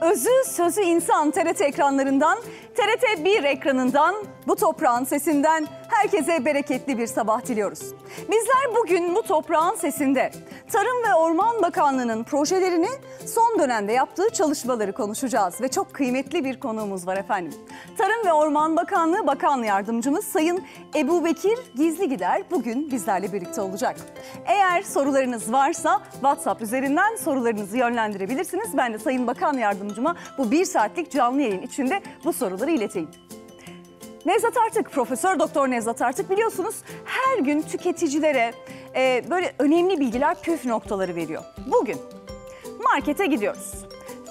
Özü sözü insan TRT ekranlarından, TRT 1 ekranından, bu toprağın sesinden Herkese bereketli bir sabah diliyoruz. Bizler bugün bu toprağın sesinde Tarım ve Orman Bakanlığı'nın projelerini son dönemde yaptığı çalışmaları konuşacağız ve çok kıymetli bir konuğumuz var efendim. Tarım ve Orman Bakanlığı Bakan Yardımcımız Sayın Ebu Bekir Gizli Gider bugün bizlerle birlikte olacak. Eğer sorularınız varsa WhatsApp üzerinden sorularınızı yönlendirebilirsiniz. Ben de Sayın Bakan Yardımcıma bu bir saatlik canlı yayın içinde bu soruları ileteyim. Nevzat Artık, Profesör Doktor Nevzat Artık biliyorsunuz her gün tüketicilere e, böyle önemli bilgiler, püf noktaları veriyor. Bugün markete gidiyoruz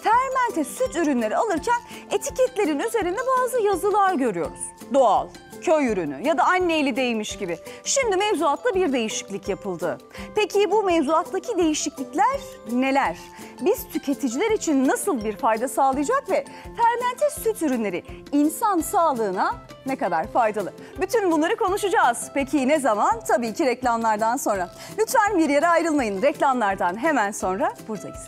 fermente süt ürünleri alırken etiketlerin üzerinde bazı yazılar görüyoruz. Doğal, köy ürünü ya da anne eli değmiş gibi. Şimdi mevzuatta bir değişiklik yapıldı. Peki bu mevzuattaki değişiklikler neler? Biz tüketiciler için nasıl bir fayda sağlayacak ve fermente süt ürünleri insan sağlığına ne kadar faydalı? Bütün bunları konuşacağız. Peki ne zaman? Tabii ki reklamlardan sonra. Lütfen bir yere ayrılmayın. Reklamlardan hemen sonra buradayız.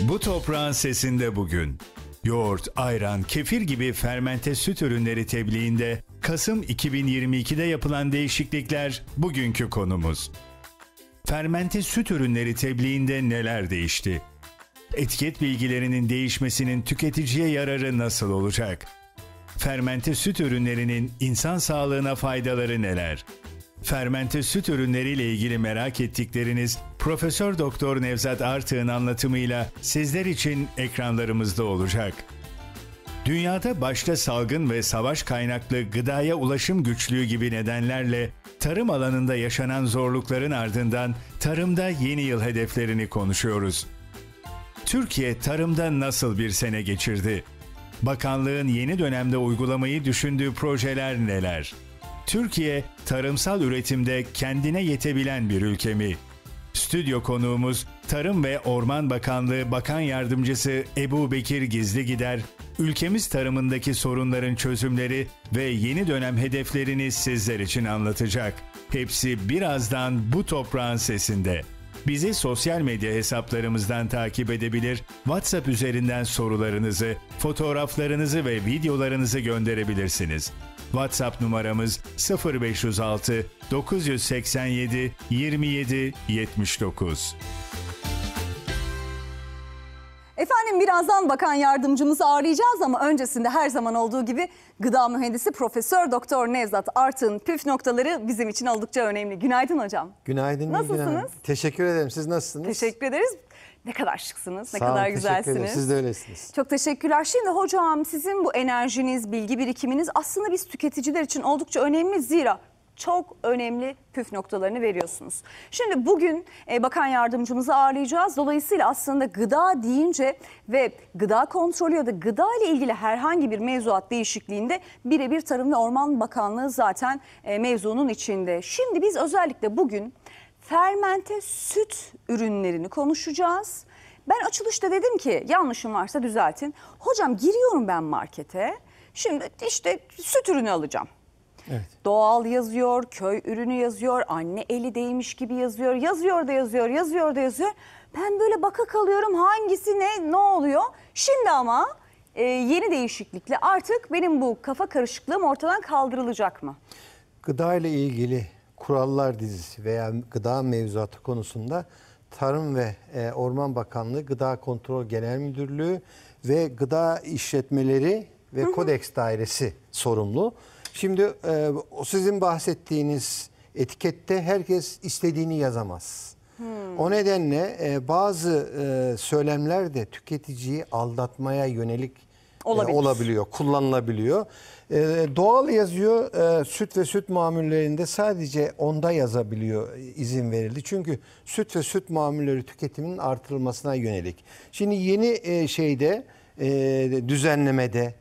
Bu toprağın sesinde bugün. Yoğurt, ayran, kefir gibi fermente süt ürünleri tebliğinde Kasım 2022'de yapılan değişiklikler bugünkü konumuz. Fermente süt ürünleri tebliğinde neler değişti? Etiket bilgilerinin değişmesinin tüketiciye yararı nasıl olacak? Fermente süt ürünlerinin insan sağlığına faydaları neler? Fermente süt ürünleriyle ilgili merak ettikleriniz Profesör Doktor Nevzat Artık'ın anlatımıyla sizler için ekranlarımızda olacak. Dünyada başta salgın ve savaş kaynaklı gıdaya ulaşım güçlüğü gibi nedenlerle tarım alanında yaşanan zorlukların ardından tarımda yeni yıl hedeflerini konuşuyoruz. Türkiye tarımda nasıl bir sene geçirdi? Bakanlığın yeni dönemde uygulamayı düşündüğü projeler neler? Türkiye tarımsal üretimde kendine yetebilen bir ülke mi? Stüdyo konuğumuz Tarım ve Orman Bakanlığı Bakan Yardımcısı Ebu Bekir Gizli Gider, ülkemiz tarımındaki sorunların çözümleri ve yeni dönem hedeflerini sizler için anlatacak. Hepsi birazdan bu toprağın sesinde. Bizi sosyal medya hesaplarımızdan takip edebilir, WhatsApp üzerinden sorularınızı, fotoğraflarınızı ve videolarınızı gönderebilirsiniz. WhatsApp numaramız 0506 987 27 79. Efendim birazdan bakan yardımcımızı ağırlayacağız ama öncesinde her zaman olduğu gibi gıda mühendisi Profesör Doktor Nevzat Artın püf noktaları bizim için oldukça önemli. Günaydın hocam. Günaydın. Nasılsınız? Günaydın. Teşekkür ederim. Siz nasılsınız? Teşekkür ederiz. Ne kadar şıksınız, ne Sağ kadar olun, güzelsiniz. Siz de öylesiniz. Çok teşekkürler. Şimdi hocam sizin bu enerjiniz, bilgi birikiminiz aslında biz tüketiciler için oldukça önemli. Zira çok önemli püf noktalarını veriyorsunuz. Şimdi bugün e, bakan yardımcımızı ağırlayacağız. Dolayısıyla aslında gıda deyince ve gıda kontrolü ya da gıda ile ilgili herhangi bir mevzuat değişikliğinde birebir Tarım ve Orman Bakanlığı zaten e, mevzunun içinde. Şimdi biz özellikle bugün fermente süt ürünlerini konuşacağız. Ben açılışta dedim ki yanlışım varsa düzeltin. Hocam giriyorum ben markete. Şimdi işte süt ürünü alacağım. Evet. Doğal yazıyor, köy ürünü yazıyor, anne eli değmiş gibi yazıyor. Yazıyor da yazıyor, yazıyor da yazıyor. Ben böyle baka kalıyorum hangisi ne, ne oluyor? Şimdi ama e, yeni değişiklikle artık benim bu kafa karışıklığım ortadan kaldırılacak mı? Gıda ile ilgili kurallar dizisi veya gıda mevzuatı konusunda Tarım ve e, Orman Bakanlığı Gıda Kontrol Genel Müdürlüğü ve Gıda İşletmeleri ve hı hı. Kodeks Dairesi sorumlu. Şimdi e, sizin bahsettiğiniz etikette herkes istediğini yazamaz. Hmm. O nedenle e, bazı e, söylemler de tüketiciyi aldatmaya yönelik e, olabiliyor, kullanılabiliyor. E, doğal yazıyor e, süt ve süt mamullerinde sadece onda yazabiliyor e, izin verildi. Çünkü süt ve süt mamulleri tüketiminin artırılmasına yönelik. Şimdi yeni e, şeyde e, düzenlemede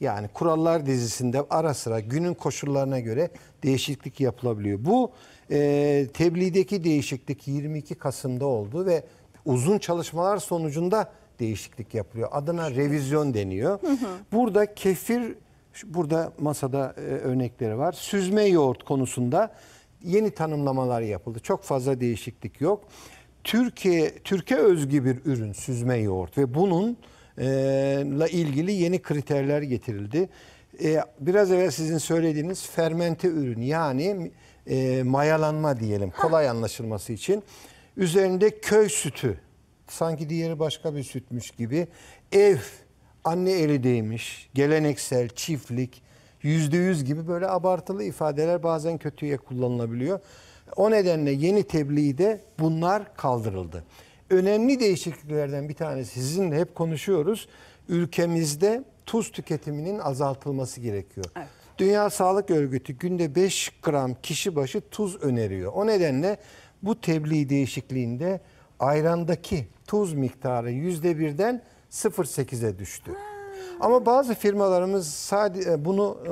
yani kurallar dizisinde ara sıra günün koşullarına göre değişiklik yapılabiliyor. Bu e, tebliğdeki değişiklik 22 Kasım'da oldu ve uzun çalışmalar sonucunda değişiklik yapılıyor. Adına revizyon deniyor. Burada kefir Burada masada e, örnekleri var. Süzme yoğurt konusunda yeni tanımlamalar yapıldı. Çok fazla değişiklik yok. Türkiye Türkiye özgü bir ürün süzme yoğurt ve bununla e, ilgili yeni kriterler getirildi. E, biraz evvel sizin söylediğiniz fermente ürün yani e, mayalanma diyelim kolay anlaşılması için üzerinde köy sütü sanki diğeri başka bir sütmüş gibi ev anne eli değmiş, geleneksel, çiftlik, yüzde yüz gibi böyle abartılı ifadeler bazen kötüye kullanılabiliyor. O nedenle yeni tebliğde bunlar kaldırıldı. Önemli değişikliklerden bir tanesi sizinle hep konuşuyoruz. Ülkemizde tuz tüketiminin azaltılması gerekiyor. Evet. Dünya Sağlık Örgütü günde 5 gram kişi başı tuz öneriyor. O nedenle bu tebliğ değişikliğinde ayrandaki tuz miktarı %1'den 0.8'e düştü. Ama bazı firmalarımız sadece bunu e,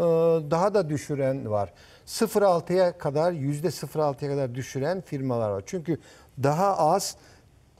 daha da düşüren var. 0.6'ya kadar yüzde %0.6'ya kadar düşüren firmalar var. Çünkü daha az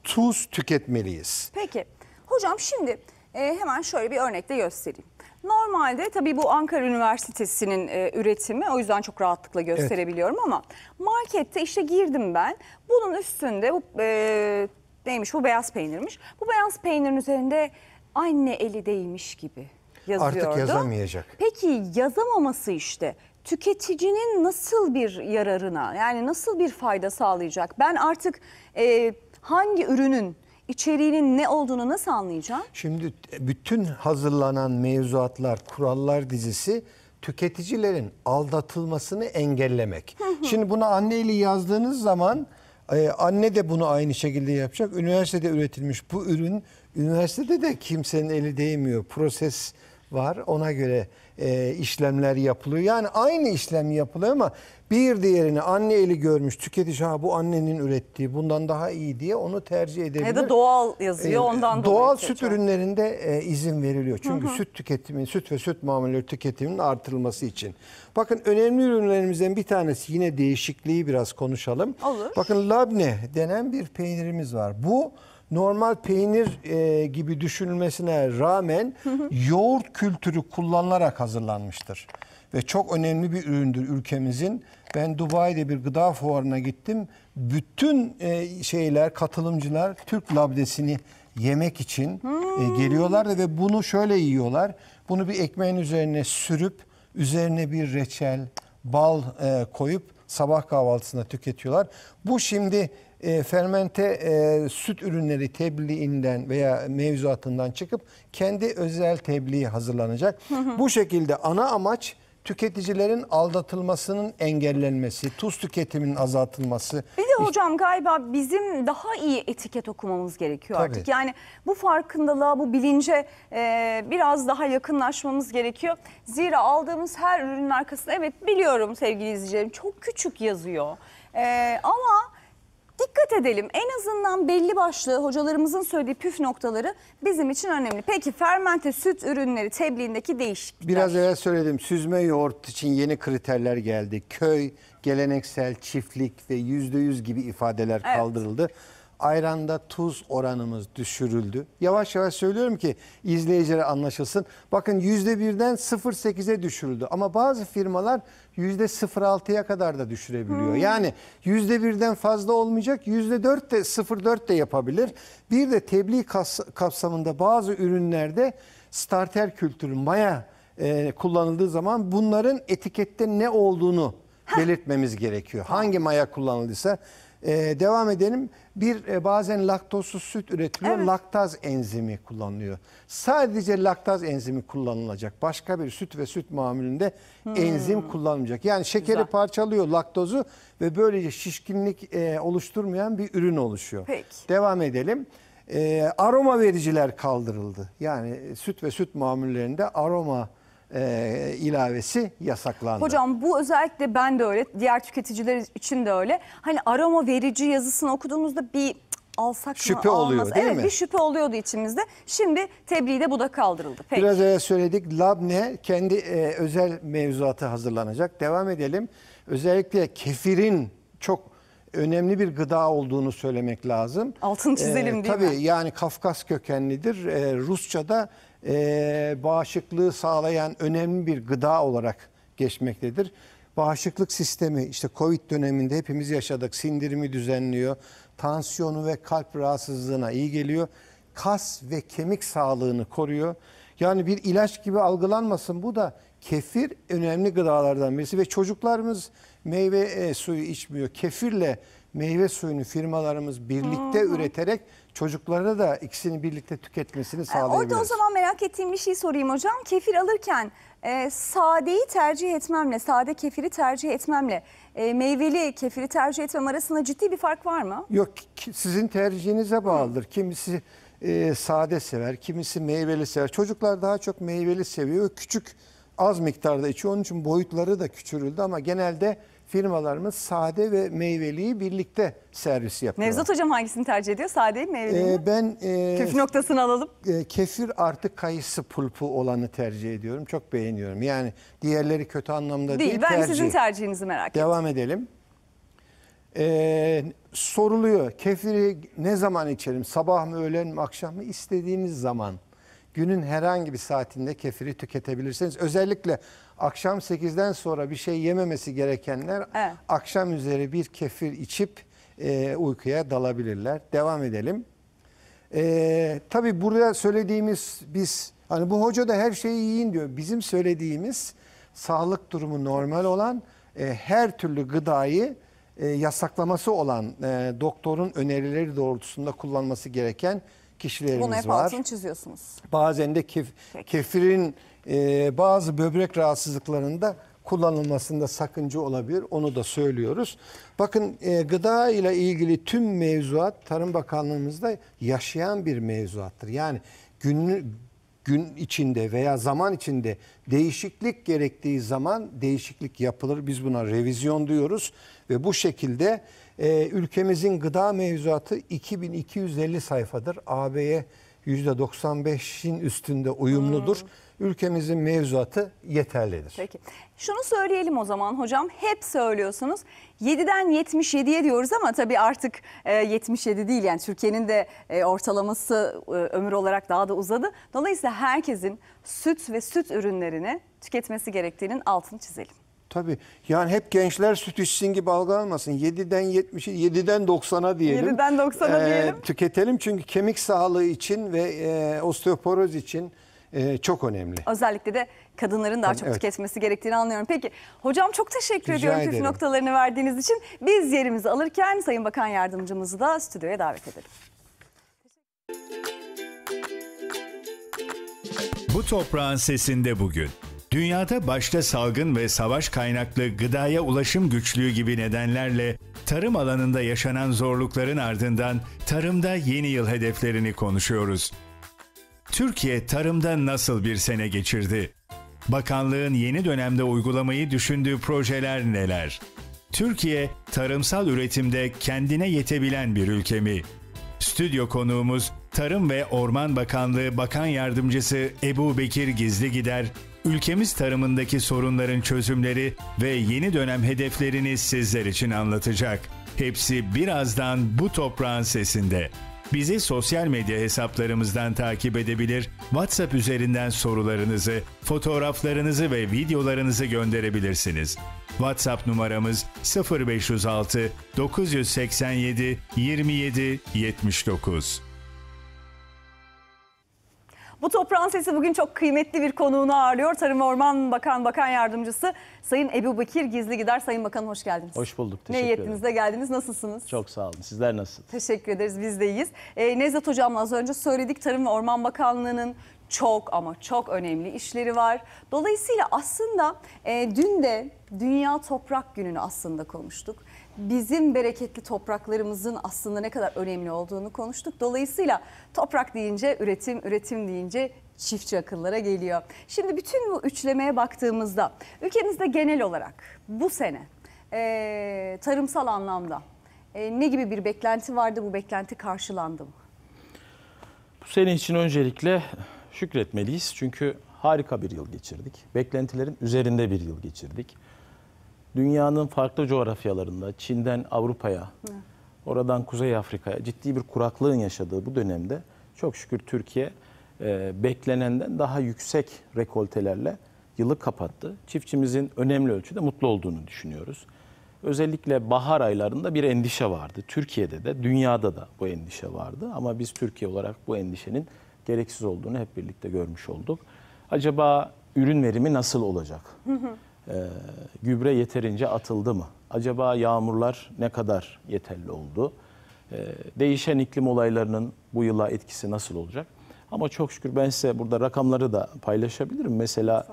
tuz tüketmeliyiz. Peki hocam şimdi e, hemen şöyle bir örnekle göstereyim. Normalde tabii bu Ankara Üniversitesi'nin e, üretimi o yüzden çok rahatlıkla gösterebiliyorum evet. ama markette işte girdim ben. Bunun üstünde bu e, Neymiş bu beyaz peynirmiş. Bu beyaz peynirin üzerinde anne eli değmiş gibi yazıyordu. Artık yazamayacak. Peki yazamaması işte tüketicinin nasıl bir yararına yani nasıl bir fayda sağlayacak? Ben artık e, hangi ürünün içeriğinin ne olduğunu nasıl anlayacağım? Şimdi bütün hazırlanan mevzuatlar, kurallar dizisi tüketicilerin aldatılmasını engellemek. Şimdi bunu eli yazdığınız zaman ee, anne de bunu aynı şekilde yapacak. Üniversitede üretilmiş bu ürün üniversitede de kimsenin eli değmiyor. Proses var. Ona göre e, işlemler yapılıyor. Yani aynı işlem yapılıyor ama bir diğerini anne eli görmüş tüketici ha bu annenin ürettiği bundan daha iyi diye onu tercih edebilir. Ya da doğal yazıyor e, ondan dolayı. Doğal süt seçiyor. ürünlerinde e, izin veriliyor. Çünkü hı hı. süt tüketimin, süt ve süt mamulleri tüketiminin artırılması için. Bakın önemli ürünlerimizden bir tanesi yine değişikliği biraz konuşalım. Olur. Bakın labne denen bir peynirimiz var. Bu normal peynir e, gibi düşünülmesine rağmen yoğurt kültürü kullanılarak hazırlanmıştır. Ve çok önemli bir üründür ülkemizin. Ben Dubai'de bir gıda fuarına gittim. Bütün e, şeyler, katılımcılar Türk labdesini yemek için e, hmm. geliyorlar ve bunu şöyle yiyorlar. Bunu bir ekmeğin üzerine sürüp üzerine bir reçel, bal e, koyup sabah kahvaltısında tüketiyorlar. Bu şimdi e, fermente e, süt ürünleri tebliğinden veya mevzuatından çıkıp kendi özel tebliği hazırlanacak. Bu şekilde ana amaç tüketicilerin aldatılmasının engellenmesi, tuz tüketiminin azaltılması. Bir de hocam galiba bizim daha iyi etiket okumamız gerekiyor Tabii. artık. Yani bu farkındalığa, bu bilince e, biraz daha yakınlaşmamız gerekiyor. Zira aldığımız her ürünün arkasında evet biliyorum sevgili izleyicilerim çok küçük yazıyor. E, ama dikkat edelim. En azından belli başlı hocalarımızın söylediği püf noktaları bizim için önemli. Peki fermente süt ürünleri tebliğindeki değişiklikler. Biraz evvel söyledim süzme yoğurt için yeni kriterler geldi. Köy, geleneksel, çiftlik ve yüzde yüz gibi ifadeler Evet. kaldırıldı. Ayranda tuz oranımız düşürüldü. Yavaş yavaş söylüyorum ki izleyicilere anlaşılsın. Bakın yüzde birden 0.8'e düşürüldü. Ama bazı firmalar %06'ya kadar da düşürebiliyor. Hmm. Yani %1'den fazla olmayacak, %4 de 0.4 de yapabilir. Bir de tebliğ kapsamında bazı ürünlerde starter kültürü, maya e, kullanıldığı zaman bunların etikette ne olduğunu belirtmemiz gerekiyor. Hangi maya kullanıldıysa ee, devam edelim. Bir e, bazen laktozsuz süt üretiliyor. Evet. Laktaz enzimi kullanılıyor. Sadece laktaz enzimi kullanılacak. Başka bir süt ve süt mamülünde hmm. enzim kullanılmayacak. Yani şekeri Güzel. parçalıyor laktozu ve böylece şişkinlik e, oluşturmayan bir ürün oluşuyor. Peki. Devam edelim. E, aroma vericiler kaldırıldı. Yani süt ve süt mamullerinde aroma e, ilavesi yasaklandı. Hocam bu özellikle ben de öyle, diğer tüketiciler için de öyle. Hani aroma verici yazısını okuduğumuzda bir alsak şüphe mı oluyor değil evet, mi? bir şüphe oluyordu içimizde. Şimdi tebliğ de bu da kaldırıldı. Peki. Biraz evvel söyledik Labne kendi e, özel mevzuatı hazırlanacak. Devam edelim. Özellikle kefirin çok önemli bir gıda olduğunu söylemek lazım. Altın çizelim ee, değil tabii mi? Tabii yani Kafkas kökenlidir. Ee, Rusça'da e, bağışıklığı sağlayan önemli bir gıda olarak geçmektedir. Bağışıklık sistemi işte Covid döneminde hepimiz yaşadık. Sindirimi düzenliyor. Tansiyonu ve kalp rahatsızlığına iyi geliyor. Kas ve kemik sağlığını koruyor. Yani bir ilaç gibi algılanmasın bu da kefir önemli gıdalardan birisi ve çocuklarımız meyve e, suyu içmiyor. Kefirle meyve suyunu firmalarımız birlikte hı üreterek çocuklara da ikisini birlikte tüketmesini sağlayabiliriz. E, orada o zaman merak ettiğim bir şey sorayım hocam. Kefir alırken e, sadeyi tercih etmemle, sade kefiri tercih etmemle, e, meyveli kefiri tercih etmem arasında ciddi bir fark var mı? Yok, sizin tercihinize bağlıdır. Kimisi e, sade sever, kimisi meyveli sever. Çocuklar daha çok meyveli seviyor. Küçük, az miktarda içiyor. Onun için boyutları da küçürüldü ama genelde firmalarımız sade ve meyveliyi birlikte servis yapıyor. Nevzat Hocam hangisini tercih ediyor? Sade mi meyveliyi ee, mi? ben e, Küf noktasını alalım. E, kefir artı kayısı pulpu olanı tercih ediyorum. Çok beğeniyorum. Yani diğerleri kötü anlamda değil. Değil ben tercih. sizin tercihinizi merak ediyorum. Devam ettim. edelim. Ee, soruluyor kefiri ne zaman içelim? Sabah mı öğlen mi akşam mı? İstediğiniz zaman günün herhangi bir saatinde kefiri tüketebilirsiniz. Özellikle akşam 8'den sonra bir şey yememesi gerekenler evet. akşam üzeri bir kefir içip e, uykuya dalabilirler. Devam edelim. E, tabii burada söylediğimiz biz hani bu hoca da her şeyi yiyin diyor. Bizim söylediğimiz sağlık durumu normal olan e, her türlü gıdayı e, yasaklaması olan e, doktorun önerileri doğrultusunda kullanması gereken kişilerimiz var. Bunu hep altını çiziyorsunuz. Bazen de kef, Peki. kefirin e, bazı böbrek rahatsızlıklarında kullanılmasında sakınca olabilir. Onu da söylüyoruz. Bakın e, gıda ile ilgili tüm mevzuat Tarım Bakanlığımızda yaşayan bir mevzuattır. Yani gün, gün içinde veya zaman içinde değişiklik gerektiği zaman değişiklik yapılır. Biz buna revizyon diyoruz ve bu şekilde e, ülkemizin gıda mevzuatı 2250 sayfadır. AB'ye %95'in üstünde uyumludur. Hmm ülkemizin mevzuatı yeterlidir. Peki. Şunu söyleyelim o zaman hocam. Hep söylüyorsunuz. 7'den 77'ye diyoruz ama tabii artık 77 e, değil yani Türkiye'nin de e, ortalaması e, ömür olarak daha da uzadı. Dolayısıyla herkesin süt ve süt ürünlerini tüketmesi gerektiğinin altını çizelim. Tabii. Yani hep gençler süt içsin gibi algılanmasın. 7'den 70'e, 7'den 90'a diyelim. 7'den 90'a ee, diyelim. Ee, tüketelim çünkü kemik sağlığı için ve e, osteoporoz için ee, çok önemli. Özellikle de kadınların daha çok evet. tüketmesi gerektiğini anlıyorum. Peki hocam çok teşekkür Rica ediyorum püf noktalarını verdiğiniz için. Biz yerimizi alırken Sayın Bakan Yardımcımızı da stüdyoya davet edelim. Bu toprağın sesinde bugün. Dünyada başta salgın ve savaş kaynaklı gıdaya ulaşım güçlüğü gibi nedenlerle tarım alanında yaşanan zorlukların ardından tarımda yeni yıl hedeflerini konuşuyoruz. Türkiye tarımda nasıl bir sene geçirdi? Bakanlığın yeni dönemde uygulamayı düşündüğü projeler neler? Türkiye tarımsal üretimde kendine yetebilen bir ülke mi? Stüdyo konuğumuz Tarım ve Orman Bakanlığı Bakan Yardımcısı Ebu Bekir Gizli Gider, ülkemiz tarımındaki sorunların çözümleri ve yeni dönem hedeflerini sizler için anlatacak. Hepsi birazdan bu toprağın sesinde. Bizi sosyal medya hesaplarımızdan takip edebilir, WhatsApp üzerinden sorularınızı, fotoğraflarınızı ve videolarınızı gönderebilirsiniz. WhatsApp numaramız 0506 987 27 79. Bu toprağın sesi bugün çok kıymetli bir konuğunu ağırlıyor. Tarım Orman Bakan Bakan Yardımcısı Sayın Ebu Bekir Gizli Gider. Sayın Bakanım hoş geldiniz. Hoş bulduk. Teşekkür ederim. Niyetinizle geldiniz. Nasılsınız? Çok sağ olun. Sizler nasılsınız? Teşekkür ederiz. Biz de iyiyiz. Ee, Nevzat Hocam'la az önce söyledik. Tarım ve Orman Bakanlığı'nın çok ama çok önemli işleri var. Dolayısıyla aslında e, dün de Dünya Toprak Günü'nü aslında konuştuk bizim bereketli topraklarımızın aslında ne kadar önemli olduğunu konuştuk. Dolayısıyla toprak deyince üretim, üretim deyince çiftçi akıllara geliyor. Şimdi bütün bu üçlemeye baktığımızda ülkemizde genel olarak bu sene e, tarımsal anlamda e, ne gibi bir beklenti vardı? Bu beklenti karşılandı mı? Bu sene için öncelikle şükretmeliyiz. Çünkü harika bir yıl geçirdik. Beklentilerin üzerinde bir yıl geçirdik dünyanın farklı coğrafyalarında Çin'den Avrupa'ya, oradan Kuzey Afrika'ya ciddi bir kuraklığın yaşadığı bu dönemde çok şükür Türkiye e, beklenenden daha yüksek rekoltelerle yılı kapattı. Çiftçimizin önemli ölçüde mutlu olduğunu düşünüyoruz. Özellikle bahar aylarında bir endişe vardı. Türkiye'de de, dünyada da bu endişe vardı. Ama biz Türkiye olarak bu endişenin gereksiz olduğunu hep birlikte görmüş olduk. Acaba ürün verimi nasıl olacak? e, gübre yeterince atıldı mı? Acaba yağmurlar ne kadar yeterli oldu? E, değişen iklim olaylarının bu yıla etkisi nasıl olacak? Ama çok şükür ben size burada rakamları da paylaşabilirim. Mesela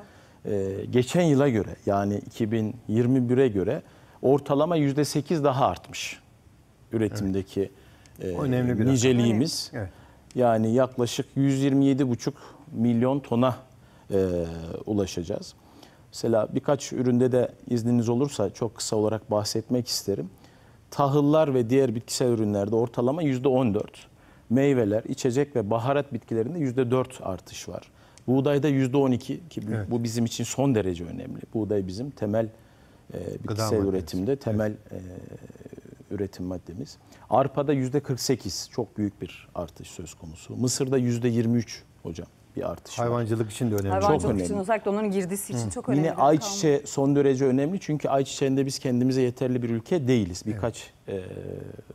e, geçen yıla göre yani 2021'e göre ortalama %8 daha artmış üretimdeki evet. e, Önemli bir niceliğimiz. Evet. Yani yaklaşık 127,5 milyon tona e, ulaşacağız. Mesela birkaç üründe de izniniz olursa çok kısa olarak bahsetmek isterim. Tahıllar ve diğer bitkisel ürünlerde ortalama %14. Meyveler, içecek ve baharat bitkilerinde %4 artış var. Buğdayda %12 ki evet. bu bizim için son derece önemli. Buğday bizim temel e, bitkisel Gıda üretimde maddemiz. temel evet. e, üretim maddemiz. Arpada %48 çok büyük bir artış söz konusu. Mısırda %23 hocam bir artış var. Hayvancılık için de önemli. Hayvancılık çok önemli. için özellikle onların girdisi için Hı. çok önemli. Yine ayçiçeği son derece önemli çünkü ayçiçeğinde biz kendimize yeterli bir ülke değiliz. Birkaç evet.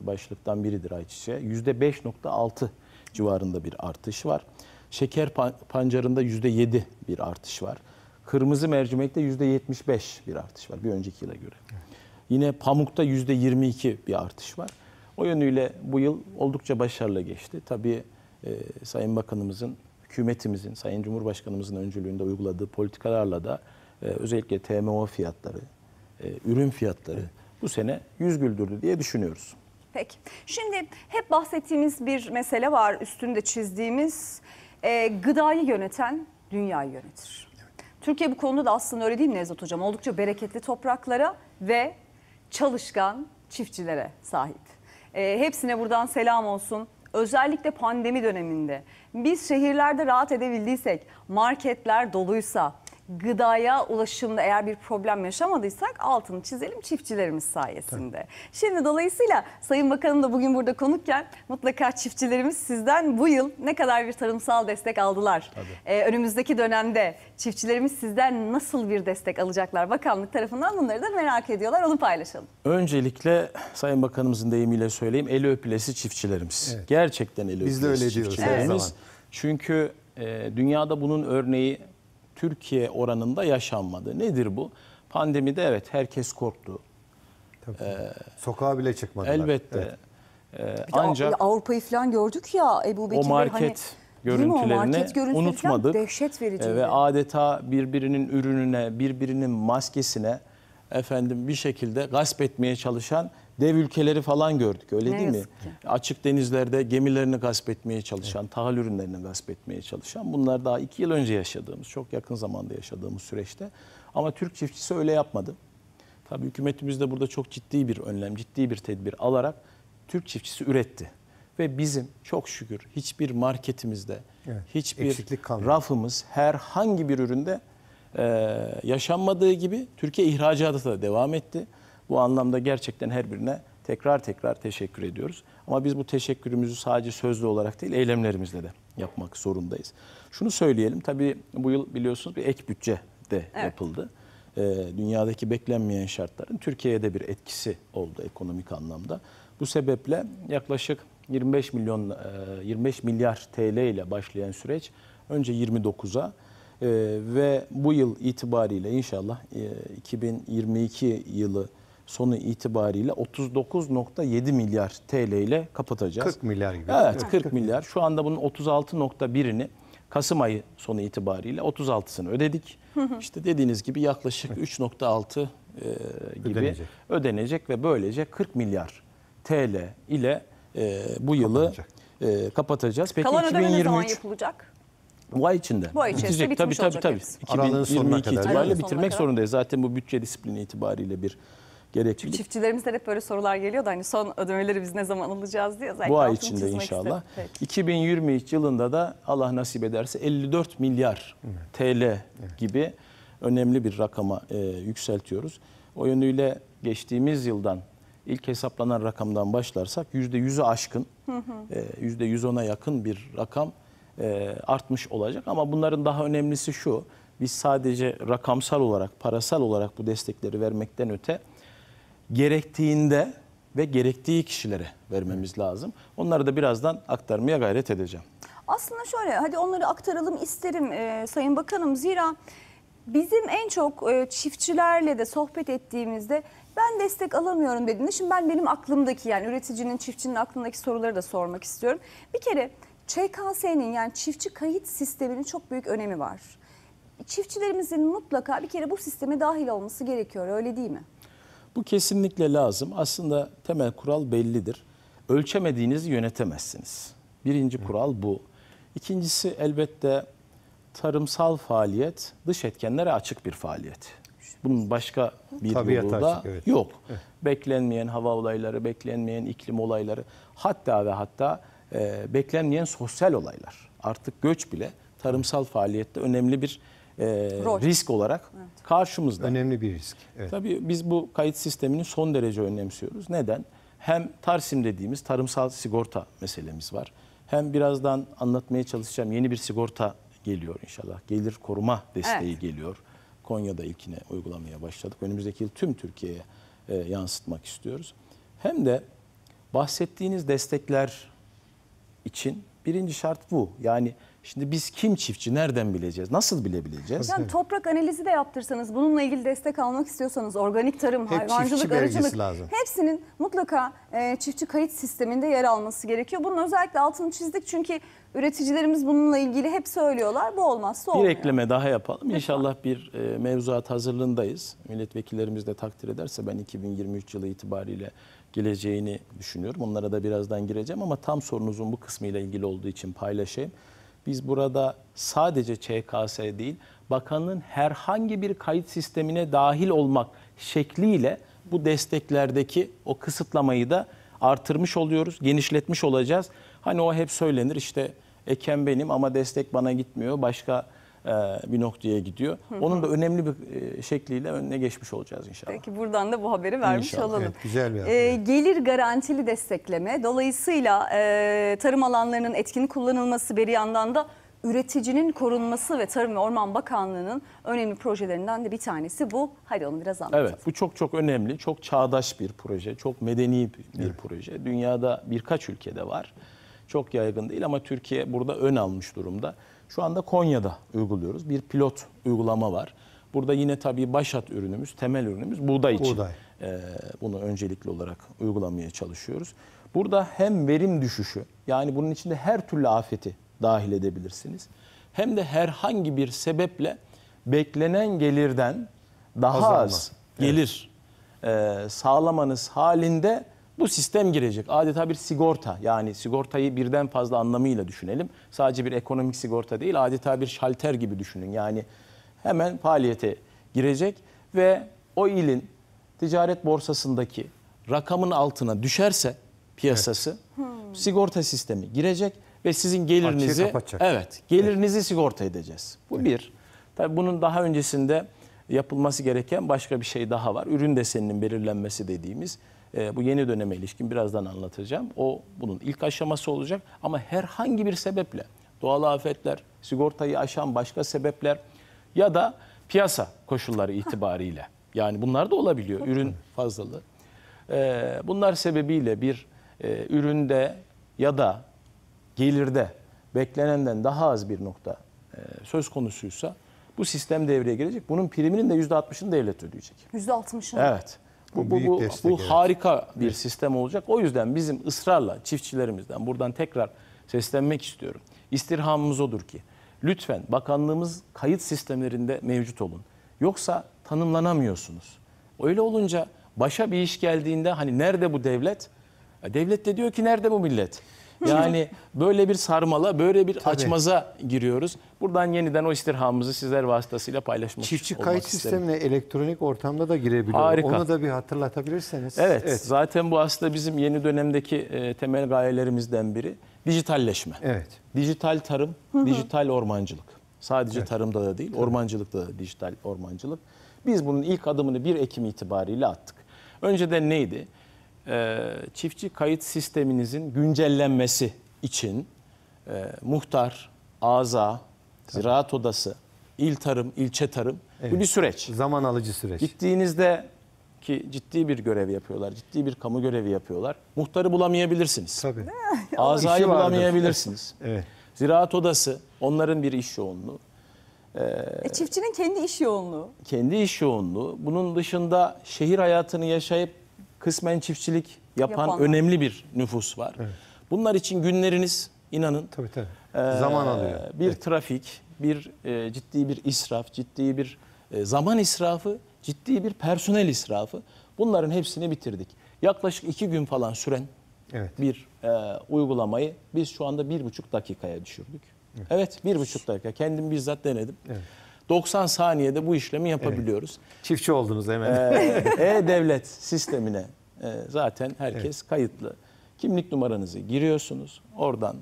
e, başlıktan biridir ayçiçeği. %5.6 civarında bir artış var. Şeker pancarında %7 bir artış var. Kırmızı mercimekte %75 bir artış var bir önceki yıla göre. Yine pamukta %22 bir artış var. O yönüyle bu yıl oldukça başarılı geçti. Tabii e, Sayın Bakanımızın hükümetimizin, Sayın Cumhurbaşkanımızın öncülüğünde uyguladığı politikalarla da e, özellikle TMO fiyatları, e, ürün fiyatları bu sene yüz güldürdü diye düşünüyoruz. Peki. Şimdi hep bahsettiğimiz bir mesele var üstünde çizdiğimiz. E, gıdayı yöneten dünyayı yönetir. Türkiye bu konuda da aslında öyle değil mi Nevzat Hocam? Oldukça bereketli topraklara ve çalışkan çiftçilere sahip. E, hepsine buradan selam olsun özellikle pandemi döneminde biz şehirlerde rahat edebildiysek, marketler doluysa, gıdaya ulaşımda eğer bir problem yaşamadıysak altını çizelim çiftçilerimiz sayesinde. Tabii. Şimdi dolayısıyla Sayın Bakanım da bugün burada konukken mutlaka çiftçilerimiz sizden bu yıl ne kadar bir tarımsal destek aldılar? Ee, önümüzdeki dönemde çiftçilerimiz sizden nasıl bir destek alacaklar? Bakanlık tarafından bunları da merak ediyorlar onu paylaşalım. Öncelikle Sayın Bakanımızın deyimiyle söyleyeyim eli öpülesi çiftçilerimiz. Evet. Gerçekten eli öpülesi Biz de öyle diyoruz. Evet. Çünkü e, dünyada bunun örneği Türkiye oranında yaşanmadı. Nedir bu? Pandemide evet herkes korktu. Tabii. Ee, Sokağa bile çıkmadılar. Elbette. Evet. Ee, ancak Avrupa'yı falan gördük ya Ebu Bekir o hani, market hani, görüntülerini market unutmadık. Dehşet verici. Ee, ve adeta birbirinin ürününe, birbirinin maskesine efendim bir şekilde gasp etmeye çalışan dev ülkeleri falan gördük öyle ne değil mi? Ki. Açık denizlerde gemilerini gasp etmeye çalışan, evet. tahal ürünlerini gasp etmeye çalışan bunlar daha iki yıl önce yaşadığımız, çok yakın zamanda yaşadığımız süreçte. Ama Türk çiftçisi öyle yapmadı. Tabii hükümetimiz de burada çok ciddi bir önlem, ciddi bir tedbir alarak Türk çiftçisi üretti. Ve bizim çok şükür hiçbir marketimizde, evet, hiçbir rafımız herhangi bir üründe e, yaşanmadığı gibi Türkiye ihracatı da devam etti. Bu anlamda gerçekten her birine tekrar tekrar teşekkür ediyoruz. Ama biz bu teşekkürümüzü sadece sözlü olarak değil eylemlerimizle de yapmak zorundayız. Şunu söyleyelim tabii bu yıl biliyorsunuz bir ek bütçe de evet. yapıldı. Ee, dünyadaki beklenmeyen şartların Türkiye'de bir etkisi oldu ekonomik anlamda. Bu sebeple yaklaşık 25 milyon 25 e, milyar TL ile başlayan süreç önce 29'a e, ve bu yıl itibariyle inşallah 2022 e, yılı sonu itibariyle 39.7 milyar TL ile kapatacağız. 40 milyar gibi. Evet 40 milyar. Şu anda bunun 36.1'ini Kasım ayı sonu itibariyle 36'sını ödedik. İşte dediğiniz gibi yaklaşık 3.6 e, gibi ödenecek. ödenecek ve böylece 40 milyar TL ile e, bu yılı e, kapatacağız. Peki Kalan 2023 ne zaman yapılacak? Bu ay içinde. Bu ay içerisinde Bitecek. bitmiş tabii, olacak tabii, tabii. 2022 itibariyle bitirmek kadar. zorundayız. Zaten bu bütçe disiplini itibariyle bir gereklilik. Çiftçilerimizden hep böyle sorular geliyor da hani son ödemeleri biz ne zaman alacağız diye. Zaten Bu ay içinde inşallah. Istedim. 2023 yılında da Allah nasip ederse 54 milyar evet. TL evet. gibi önemli bir rakama e, yükseltiyoruz. O yönüyle geçtiğimiz yıldan ilk hesaplanan rakamdan başlarsak %100'ü aşkın, hı hı. E, %110'a yakın bir rakam e, artmış olacak. Ama bunların daha önemlisi şu, biz sadece rakamsal olarak, parasal olarak bu destekleri vermekten öte gerektiğinde ve gerektiği kişilere vermemiz lazım. Onları da birazdan aktarmaya gayret edeceğim. Aslında şöyle hadi onları aktaralım isterim e, Sayın Bakanım. Zira bizim en çok e, çiftçilerle de sohbet ettiğimizde ben destek alamıyorum dediğinde şimdi ben benim aklımdaki yani üreticinin çiftçinin aklındaki soruları da sormak istiyorum. Bir kere ÇKS'nin yani çiftçi kayıt sisteminin çok büyük önemi var. Çiftçilerimizin mutlaka bir kere bu sisteme dahil olması gerekiyor öyle değil mi? Bu kesinlikle lazım. Aslında temel kural bellidir. Ölçemediğinizi yönetemezsiniz. Birinci kural bu. İkincisi elbette tarımsal faaliyet dış etkenlere açık bir faaliyet. Bunun başka bir Tabiat yolu da açık, evet. yok. Beklenmeyen hava olayları, beklenmeyen iklim olayları, hatta ve hatta e, beklenmeyen sosyal olaylar. Artık göç bile tarımsal faaliyette önemli bir e, risk olarak evet. karşımızda. Önemli bir risk. Evet. Tabii biz bu kayıt sistemini son derece önemsiyoruz. Neden? Hem Tarsim dediğimiz tarımsal sigorta meselemiz var. Hem birazdan anlatmaya çalışacağım yeni bir sigorta geliyor inşallah. Gelir koruma desteği evet. geliyor. Konya'da ilkine uygulamaya başladık. Önümüzdeki yıl tüm Türkiye'ye e, yansıtmak istiyoruz. Hem de bahsettiğiniz destekler için birinci şart bu. Yani Şimdi biz kim çiftçi nereden bileceğiz? Nasıl bilebileceğiz? Yani toprak analizi de yaptırsanız bununla ilgili destek almak istiyorsanız organik tarım, Hep hayvancılık, arıcılık lazım. hepsinin mutlaka e, çiftçi kayıt sisteminde yer alması gerekiyor. Bunun özellikle altını çizdik çünkü üreticilerimiz bununla ilgili hep söylüyorlar. Bu olmazsa olmuyor. Bir ekleme daha yapalım. İnşallah bir e, mevzuat hazırlığındayız. Milletvekillerimiz de takdir ederse ben 2023 yılı itibariyle geleceğini düşünüyorum. Onlara da birazdan gireceğim ama tam sorunuzun bu kısmıyla ilgili olduğu için paylaşayım. Biz burada sadece ÇKS değil, Bakan'ın herhangi bir kayıt sistemine dahil olmak şekliyle bu desteklerdeki o kısıtlamayı da artırmış oluyoruz, genişletmiş olacağız. Hani o hep söylenir işte eken benim ama destek bana gitmiyor. Başka e, bir noktaya gidiyor. Onun da önemli bir e, şekliyle önüne geçmiş olacağız inşallah. Peki buradan da bu haberi vermiş inşallah. olalım. Evet, güzel bir e, haber. gelir garantili destekleme. Dolayısıyla tarım alanlarının etkin kullanılması bir yandan da üreticinin korunması ve Tarım ve Orman Bakanlığı'nın önemli projelerinden de bir tanesi bu. Hadi onu biraz anlatalım. Evet bu çok çok önemli, çok çağdaş bir proje, çok medeni bir evet. proje. Dünyada birkaç ülkede var. Çok yaygın değil ama Türkiye burada ön almış durumda. Şu anda Konya'da uyguluyoruz. Bir pilot uygulama var. Burada yine tabii başat ürünümüz, temel ürünümüz buğday için. Buğday. Ee, bunu öncelikli olarak uygulamaya çalışıyoruz. Burada hem verim düşüşü, yani bunun içinde her türlü afeti dahil edebilirsiniz. Hem de herhangi bir sebeple beklenen gelirden daha Azalma. az gelir evet. e, sağlamanız halinde bu sistem girecek. Adeta bir sigorta yani sigortayı birden fazla anlamıyla düşünelim. Sadece bir ekonomik sigorta değil adeta bir şalter gibi düşünün. Yani hemen faaliyete girecek ve o ilin ticaret borsasındaki rakamın altına düşerse piyasası evet. sigorta sistemi girecek ve sizin gelirinizi evet gelirinizi evet. sigorta edeceğiz. Bu evet. bir. Tabii bunun daha öncesinde yapılması gereken başka bir şey daha var. Ürün deseninin belirlenmesi dediğimiz e, bu yeni döneme ilişkin birazdan anlatacağım. O bunun ilk aşaması olacak ama herhangi bir sebeple doğal afetler, sigortayı aşan başka sebepler ya da piyasa koşulları itibariyle yani bunlar da olabiliyor ürün fazlalığı. E, bunlar sebebiyle bir e, üründe ya da gelirde beklenenden daha az bir nokta e, söz konusuysa bu sistem devreye girecek. Bunun priminin de %60'ını devlet ödeyecek. %60'ını? Evet. Bu, bu, bu, bu harika bir evet. sistem olacak. O yüzden bizim ısrarla çiftçilerimizden buradan tekrar seslenmek istiyorum. İstirhamımız odur ki lütfen bakanlığımız kayıt sistemlerinde mevcut olun. Yoksa tanımlanamıyorsunuz. Öyle olunca başa bir iş geldiğinde hani nerede bu devlet? E, devlet de diyor ki nerede bu millet? Yani böyle bir sarmala, böyle bir Tabii. açmaza giriyoruz. Buradan yeniden o istirhamımızı sizler vasıtasıyla paylaşmak Çiftçi kayıt sistemine elektronik ortamda da girebiliyor. Harika. Onu da bir hatırlatabilirseniz. Evet, evet. zaten bu aslında bizim yeni dönemdeki e, temel gayelerimizden biri. Dijitalleşme. Evet. Dijital tarım, Hı -hı. dijital ormancılık. Sadece evet. tarımda da değil, Tabii. ormancılıkta da dijital ormancılık. Biz bunun ilk adımını 1 Ekim itibariyle attık. Önceden neydi? e, çiftçi kayıt sisteminizin güncellenmesi için e, muhtar, ağza, ziraat odası, il tarım, ilçe tarım evet. bu bir süreç. Zaman alıcı süreç. Gittiğinizde ki ciddi bir görev yapıyorlar, ciddi bir kamu görevi yapıyorlar. Muhtarı bulamayabilirsiniz. Tabii. Azayı bulamayabilirsiniz. evet. Ziraat odası onların bir iş yoğunluğu. Ee, e, çiftçinin kendi iş yoğunluğu. Kendi iş yoğunluğu. Bunun dışında şehir hayatını yaşayıp kısmen çiftçilik yapan Yapanlar. önemli bir nüfus var. Evet. Bunlar için günleriniz inanın tabii, tabii. E, zaman alıyor. Bir evet. trafik, bir e, ciddi bir israf, ciddi bir e, zaman israfı, ciddi bir personel israfı. Bunların hepsini bitirdik. Yaklaşık iki gün falan süren evet. bir e, uygulamayı biz şu anda bir buçuk dakikaya düşürdük. Evet, evet bir buçuk dakika. Kendim bizzat denedim. Evet. 90 saniyede bu işlemi yapabiliyoruz. Evet. Çiftçi oldunuz hemen. Ee, E-Devlet sistemine e, zaten herkes evet. kayıtlı. Kimlik numaranızı giriyorsunuz. Oradan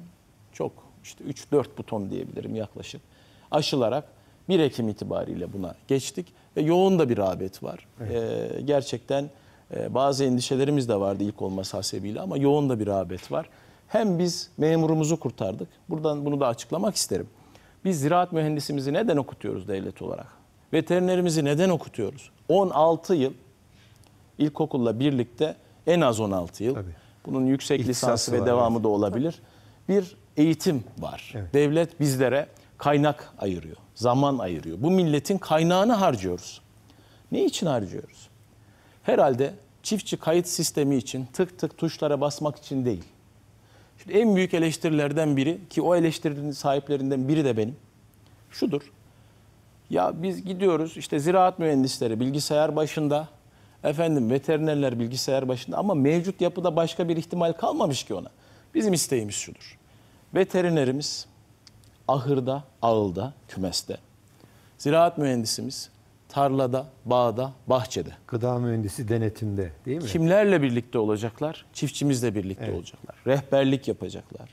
çok işte 3-4 buton diyebilirim yaklaşık aşılarak 1 Ekim itibariyle buna geçtik. Ve yoğun da bir rağbet var. Evet. Ee, gerçekten e, bazı endişelerimiz de vardı ilk olması hasebiyle ama yoğun da bir rağbet var. Hem biz memurumuzu kurtardık. Buradan bunu da açıklamak isterim. Biz ziraat mühendisimizi neden okutuyoruz devlet olarak? Veterinerimizi neden okutuyoruz? 16 yıl ilkokulla birlikte en az 16 yıl. Tabii. Bunun yüksek İhtisası lisansı ve var, devamı evet. da olabilir. Bir eğitim var. Evet. Devlet bizlere kaynak ayırıyor, zaman ayırıyor. Bu milletin kaynağını harcıyoruz. Ne için harcıyoruz? Herhalde çiftçi kayıt sistemi için tık tık tuşlara basmak için değil. Şimdi en büyük eleştirilerden biri ki o eleştirinin sahiplerinden biri de benim. Şudur. Ya biz gidiyoruz işte ziraat mühendisleri bilgisayar başında, efendim veterinerler bilgisayar başında ama mevcut yapıda başka bir ihtimal kalmamış ki ona. Bizim isteğimiz şudur. Veterinerimiz ahırda, ağılda, kümeste. Ziraat mühendisimiz tarlada, bağda, bahçede. Gıda mühendisi denetimde değil mi? Kimlerle birlikte olacaklar? Çiftçimizle birlikte evet. olacaklar. Rehberlik yapacaklar.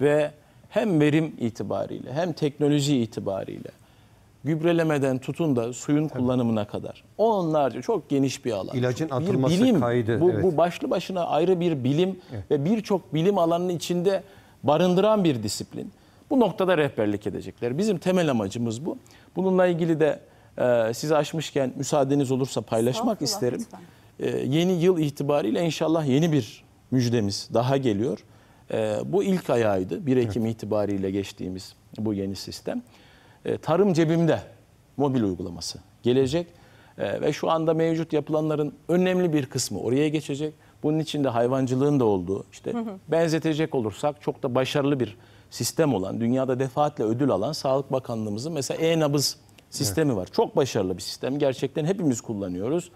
Ve hem verim itibariyle hem teknoloji itibariyle gübrelemeden tutun da suyun Tabii. kullanımına kadar. Onlarca çok geniş bir alan. İlacın atılması bir bilim, kaydı. Bu, evet. bu başlı başına ayrı bir bilim evet. ve birçok bilim alanının içinde barındıran bir disiplin. Bu noktada rehberlik edecekler. Bizim temel amacımız bu. Bununla ilgili de e, sizi aşmışken müsaadeniz olursa paylaşmak isterim. E, yeni yıl itibariyle inşallah yeni bir müjdemiz daha geliyor. E, bu ilk ayağıydı 1 Ekim evet. itibariyle geçtiğimiz bu yeni sistem. E, tarım cebimde mobil uygulaması gelecek e, ve şu anda mevcut yapılanların önemli bir kısmı oraya geçecek. Bunun içinde hayvancılığın da olduğu işte hı hı. benzetecek olursak çok da başarılı bir sistem olan dünyada defaatle ödül alan Sağlık Bakanlığımızın mesela e-nabız sistemi var. Çok başarılı bir sistem. Gerçekten hepimiz kullanıyoruz.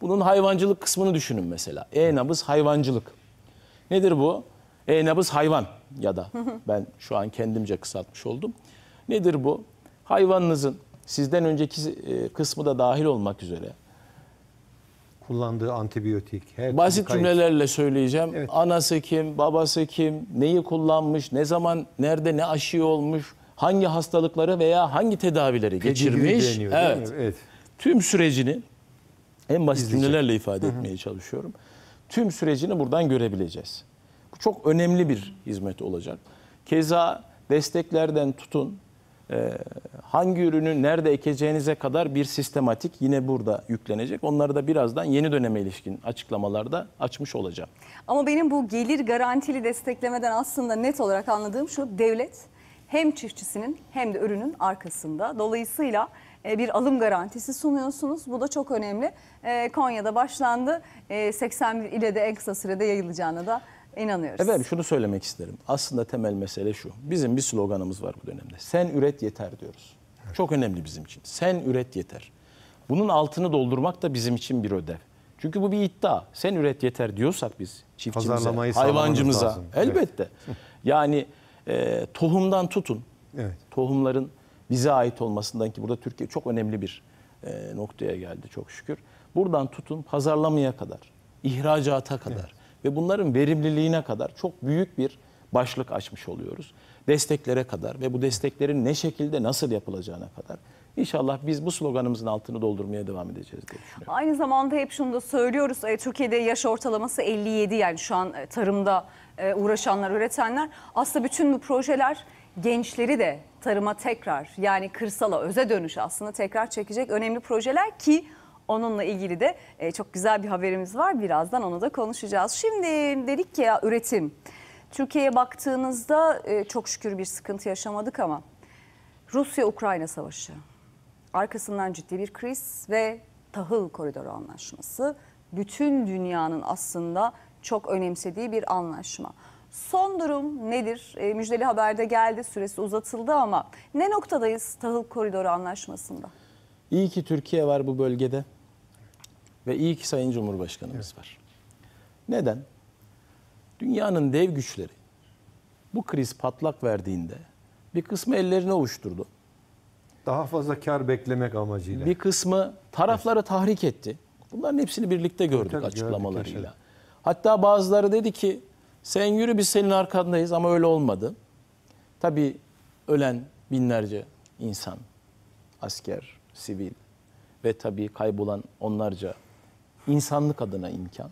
Bunun hayvancılık kısmını düşünün mesela. E-nabız hayvancılık. Nedir bu? E-nabız hayvan ya da ben şu an kendimce kısaltmış oldum. Nedir bu? Hayvanınızın sizden önceki e, kısmı da dahil olmak üzere kullandığı antibiyotik. Her Basit cümlelerle söyleyeceğim. Evet. Anası kim, babası kim, neyi kullanmış, ne zaman, nerede ne aşı olmuş, hangi hastalıkları veya hangi tedavileri geçirmiş. Deniyor, evet. evet. Tüm sürecini en basit cümlelerle ifade etmeye çalışıyorum. Tüm sürecini buradan görebileceğiz. Bu çok önemli bir hizmet olacak. Keza desteklerden tutun e, hangi ürünü nerede ekeceğinize kadar bir sistematik yine burada yüklenecek. Onları da birazdan yeni döneme ilişkin açıklamalarda açmış olacağım. Ama benim bu gelir garantili desteklemeden aslında net olarak anladığım şu devlet hem çiftçisinin hem de ürünün arkasında. Dolayısıyla e, bir alım garantisi sunuyorsunuz. Bu da çok önemli. E, Konya'da başlandı. 81 e, ile de en kısa sürede yayılacağına da inanıyoruz. Evet, şunu söylemek isterim. Aslında temel mesele şu. Bizim bir sloganımız var bu dönemde. Sen üret yeter diyoruz. Çok önemli bizim için. Sen üret yeter. Bunun altını doldurmak da bizim için bir ödev. Çünkü bu bir iddia. Sen üret yeter diyorsak biz çiftçimize, hayvancımıza elbette. Evet. yani e, tohumdan tutun. Evet. Tohumların bize ait olmasından ki burada Türkiye çok önemli bir e, noktaya geldi çok şükür. Buradan tutun pazarlamaya kadar, ihracata kadar evet. ve bunların verimliliğine kadar çok büyük bir başlık açmış oluyoruz. Desteklere kadar ve bu desteklerin ne şekilde nasıl yapılacağına kadar İnşallah biz bu sloganımızın altını doldurmaya devam edeceğiz diye düşünüyorum. Aynı zamanda hep şunu da söylüyoruz. E, Türkiye'de yaş ortalaması 57 yani şu an e, tarımda e, uğraşanlar, üretenler aslında bütün bu projeler gençleri de tarıma tekrar yani kırsala öze dönüş aslında tekrar çekecek önemli projeler ki onunla ilgili de e, çok güzel bir haberimiz var. Birazdan onu da konuşacağız. Şimdi dedik ki ya üretim. Türkiye'ye baktığınızda e, çok şükür bir sıkıntı yaşamadık ama Rusya-Ukrayna savaşı. Arkasından ciddi bir kriz ve tahıl koridoru anlaşması. Bütün dünyanın aslında çok önemsediği bir anlaşma. Son durum nedir? E, müjdeli haberde geldi, süresi uzatıldı ama ne noktadayız tahıl koridoru anlaşmasında? İyi ki Türkiye var bu bölgede ve iyi ki Sayın Cumhurbaşkanımız evet. var. Neden? Dünyanın dev güçleri bu kriz patlak verdiğinde bir kısmı ellerini uçturdu. Daha fazla kar beklemek amacıyla. Bir kısmı tarafları tahrik etti. Bunların hepsini birlikte gördük açıklamalarıyla. Gördük, Hatta bazıları dedi ki sen yürü biz senin arkandayız ama öyle olmadı. Tabii ölen binlerce insan, asker, sivil ve tabii kaybolan onlarca insanlık adına imkan.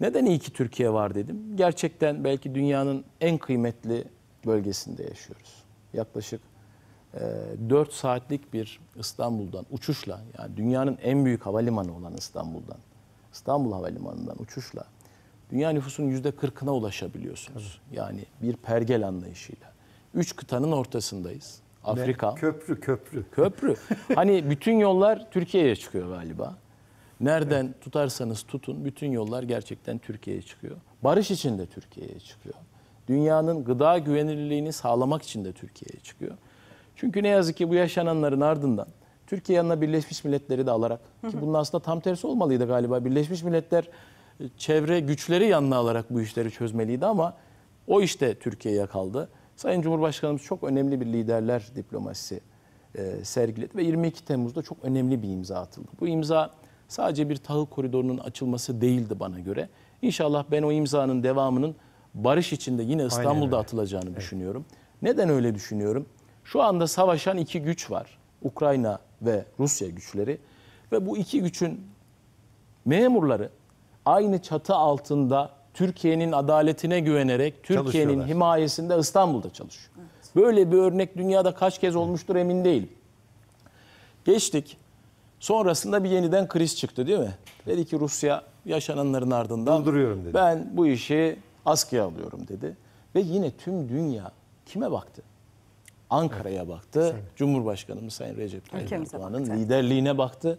Neden iyi ki Türkiye var dedim. Gerçekten belki dünyanın en kıymetli bölgesinde yaşıyoruz. Yaklaşık e, 4 saatlik bir İstanbul'dan uçuşla yani dünyanın en büyük havalimanı olan İstanbul'dan İstanbul Havalimanı'ndan uçuşla dünya nüfusunun yüzde kırkına ulaşabiliyorsunuz. Evet. Yani bir pergel anlayışıyla. Üç kıtanın ortasındayız. Afrika. Ne? Köprü, köprü. Köprü. hani bütün yollar Türkiye'ye çıkıyor galiba. Nereden evet. tutarsanız tutun bütün yollar gerçekten Türkiye'ye çıkıyor. Barış için de Türkiye'ye çıkıyor. Dünyanın gıda güvenilirliğini sağlamak için de Türkiye'ye çıkıyor. Çünkü ne yazık ki bu yaşananların ardından Türkiye yanına Birleşmiş Milletleri de alarak ki bunun aslında tam tersi olmalıydı galiba. Birleşmiş Milletler e, çevre güçleri yanına alarak bu işleri çözmeliydi ama o işte Türkiye'ye kaldı. Sayın Cumhurbaşkanımız çok önemli bir liderler diplomasisi e, sergiledi ve 22 Temmuz'da çok önemli bir imza atıldı. Bu imza sadece bir tahıl koridorunun açılması değildi bana göre. İnşallah ben o imzanın devamının barış içinde yine İstanbul'da atılacağını evet. düşünüyorum. Neden öyle düşünüyorum? Şu anda savaşan iki güç var. Ukrayna ve Rusya güçleri ve bu iki güçün memurları aynı çatı altında Türkiye'nin adaletine güvenerek Türkiye'nin himayesinde İstanbul'da çalışıyor. Evet. Böyle bir örnek dünyada kaç kez olmuştur emin değilim. Geçtik. Sonrasında bir yeniden kriz çıktı değil mi? Dedi ki Rusya yaşananların ardından Durduruyorum dedi. ben bu işi askıya alıyorum dedi. Ve yine tüm dünya kime baktı? Ankara'ya baktı. Sen. Cumhurbaşkanımız Sayın Recep Tayyip Erdoğan'ın liderliğine baktı.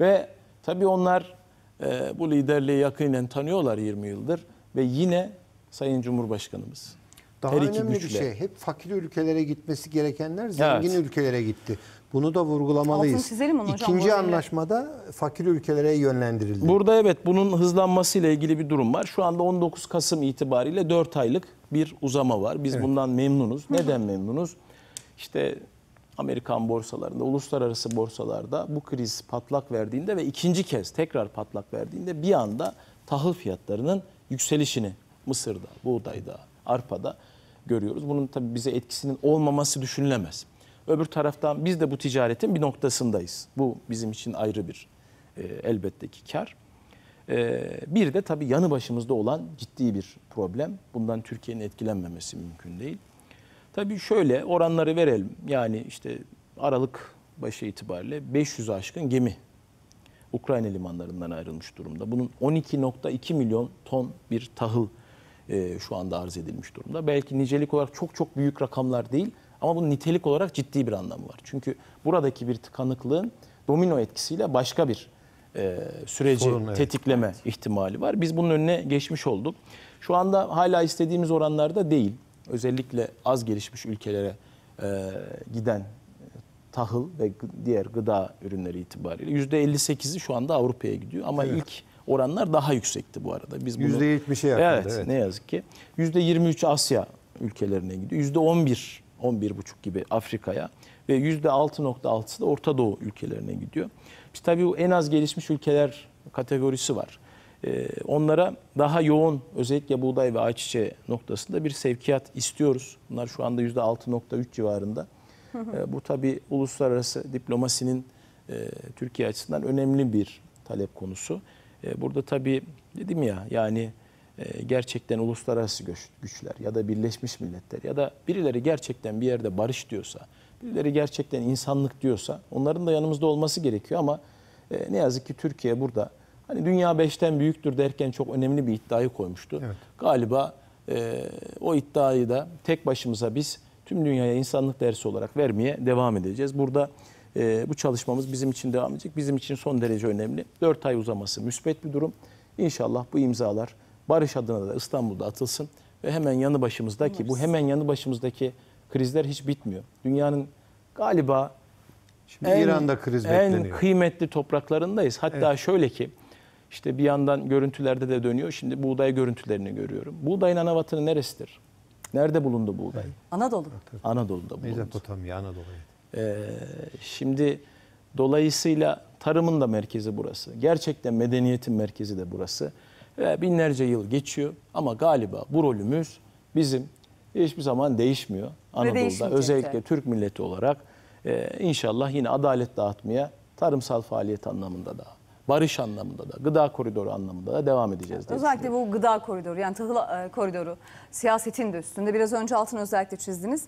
Ve tabii onlar e, bu liderliği yakinen tanıyorlar 20 yıldır ve yine Sayın Cumhurbaşkanımız daha her önemli güçle. bir şey. Hep fakir ülkelere gitmesi gerekenler zengin evet. ülkelere gitti. Bunu da vurgulamalıyız. Altın onu İkinci hocam, anlaşmada fakir ülkelere yönlendirildi. Burada evet bunun hızlanması ile ilgili bir durum var. Şu anda 19 Kasım itibariyle 4 aylık bir uzama var. Biz evet. bundan memnunuz. Neden memnunuz? işte Amerikan borsalarında, uluslararası borsalarda bu kriz patlak verdiğinde ve ikinci kez tekrar patlak verdiğinde bir anda tahıl fiyatlarının yükselişini Mısır'da, buğdayda, arpada görüyoruz. Bunun tabii bize etkisinin olmaması düşünülemez. Öbür taraftan biz de bu ticaretin bir noktasındayız. Bu bizim için ayrı bir e, elbette ki kar. E, bir de tabii yanı başımızda olan ciddi bir problem. Bundan Türkiye'nin etkilenmemesi mümkün değil. Tabii şöyle oranları verelim. Yani işte Aralık başı itibariyle 500 aşkın gemi Ukrayna limanlarından ayrılmış durumda. Bunun 12.2 milyon ton bir tahıl e, şu anda arz edilmiş durumda. Belki nicelik olarak çok çok büyük rakamlar değil ama bunun nitelik olarak ciddi bir anlamı var. Çünkü buradaki bir tıkanıklığın domino etkisiyle başka bir e, süreci Sorun, evet. tetikleme ihtimali var. Biz bunun önüne geçmiş olduk. Şu anda hala istediğimiz oranlarda değil özellikle az gelişmiş ülkelere e, giden e, tahıl ve diğer gıda ürünleri itibariyle %58'i şu anda Avrupa'ya gidiyor. Ama evet. ilk oranlar daha yüksekti bu arada. Biz bunu, %70'e yakındı. Evet, evet ne yazık ki. yüzde %23 Asya ülkelerine gidiyor. yüzde %11, 11 buçuk gibi Afrika'ya ve yüzde %6,6'sı da Orta Doğu ülkelerine gidiyor. İşte tabii bu en az gelişmiş ülkeler kategorisi var. Ee, onlara daha yoğun özellikle buğday ve ayçiçeği noktasında bir sevkiyat istiyoruz. Bunlar şu anda %6.3 civarında. Ee, bu tabi uluslararası diplomasinin e, Türkiye açısından önemli bir talep konusu. Ee, burada tabi dedim ya yani e, gerçekten uluslararası güçler ya da Birleşmiş Milletler ya da birileri gerçekten bir yerde barış diyorsa, birileri gerçekten insanlık diyorsa onların da yanımızda olması gerekiyor ama e, ne yazık ki Türkiye burada Hani dünya beşten büyüktür derken çok önemli bir iddiayı koymuştu. Evet. Galiba e, o iddiayı da tek başımıza biz tüm dünyaya insanlık dersi olarak vermeye devam edeceğiz. Burada e, bu çalışmamız bizim için devam edecek. Bizim için son derece önemli. 4 ay uzaması müspet bir durum. İnşallah bu imzalar barış adına da İstanbul'da atılsın ve hemen yanı başımızdaki bu hemen yanı başımızdaki krizler hiç bitmiyor. Dünyanın galiba Şimdi en, İran'da kriz en kıymetli topraklarındayız. Hatta evet. şöyle ki işte bir yandan görüntülerde de dönüyor. Şimdi buğday görüntülerini görüyorum. Buğdayın ana vatanı neresidir? Nerede bulundu buğday? Evet. Anadolu. Anadolu'da bulundu. Mezopotamya, Anadolu. Ee, şimdi dolayısıyla tarımın da merkezi burası. Gerçekten medeniyetin merkezi de burası. Ve binlerce yıl geçiyor ama galiba bu rolümüz bizim hiçbir zaman değişmiyor. Anadolu'da özellikle Türk milleti olarak e, inşallah yine adalet dağıtmaya tarımsal faaliyet anlamında da barış anlamında da, gıda koridoru anlamında da devam edeceğiz. Diye özellikle bu gıda koridoru yani tahıl e, koridoru siyasetin de üstünde biraz önce altını özellikle çizdiniz.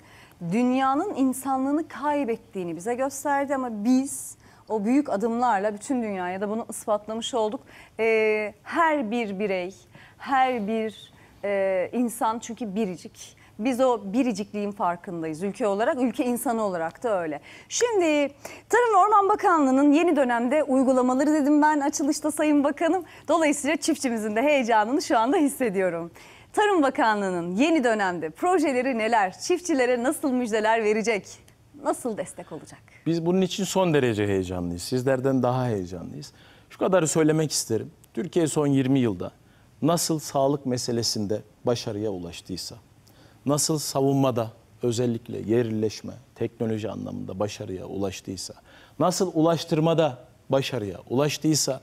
Dünyanın insanlığını kaybettiğini bize gösterdi ama biz o büyük adımlarla bütün dünyaya da bunu ispatlamış olduk. Ee, her bir birey, her bir e, insan çünkü biricik biz o biricikliğin farkındayız ülke olarak, ülke insanı olarak da öyle. Şimdi Tarım ve Orman Bakanlığı'nın yeni dönemde uygulamaları dedim ben açılışta Sayın Bakanım. Dolayısıyla çiftçimizin de heyecanını şu anda hissediyorum. Tarım Bakanlığı'nın yeni dönemde projeleri neler, çiftçilere nasıl müjdeler verecek, nasıl destek olacak? Biz bunun için son derece heyecanlıyız. Sizlerden daha heyecanlıyız. Şu kadarı söylemek isterim. Türkiye son 20 yılda nasıl sağlık meselesinde başarıya ulaştıysa, nasıl savunmada özellikle yerleşme, teknoloji anlamında başarıya ulaştıysa, nasıl ulaştırmada başarıya ulaştıysa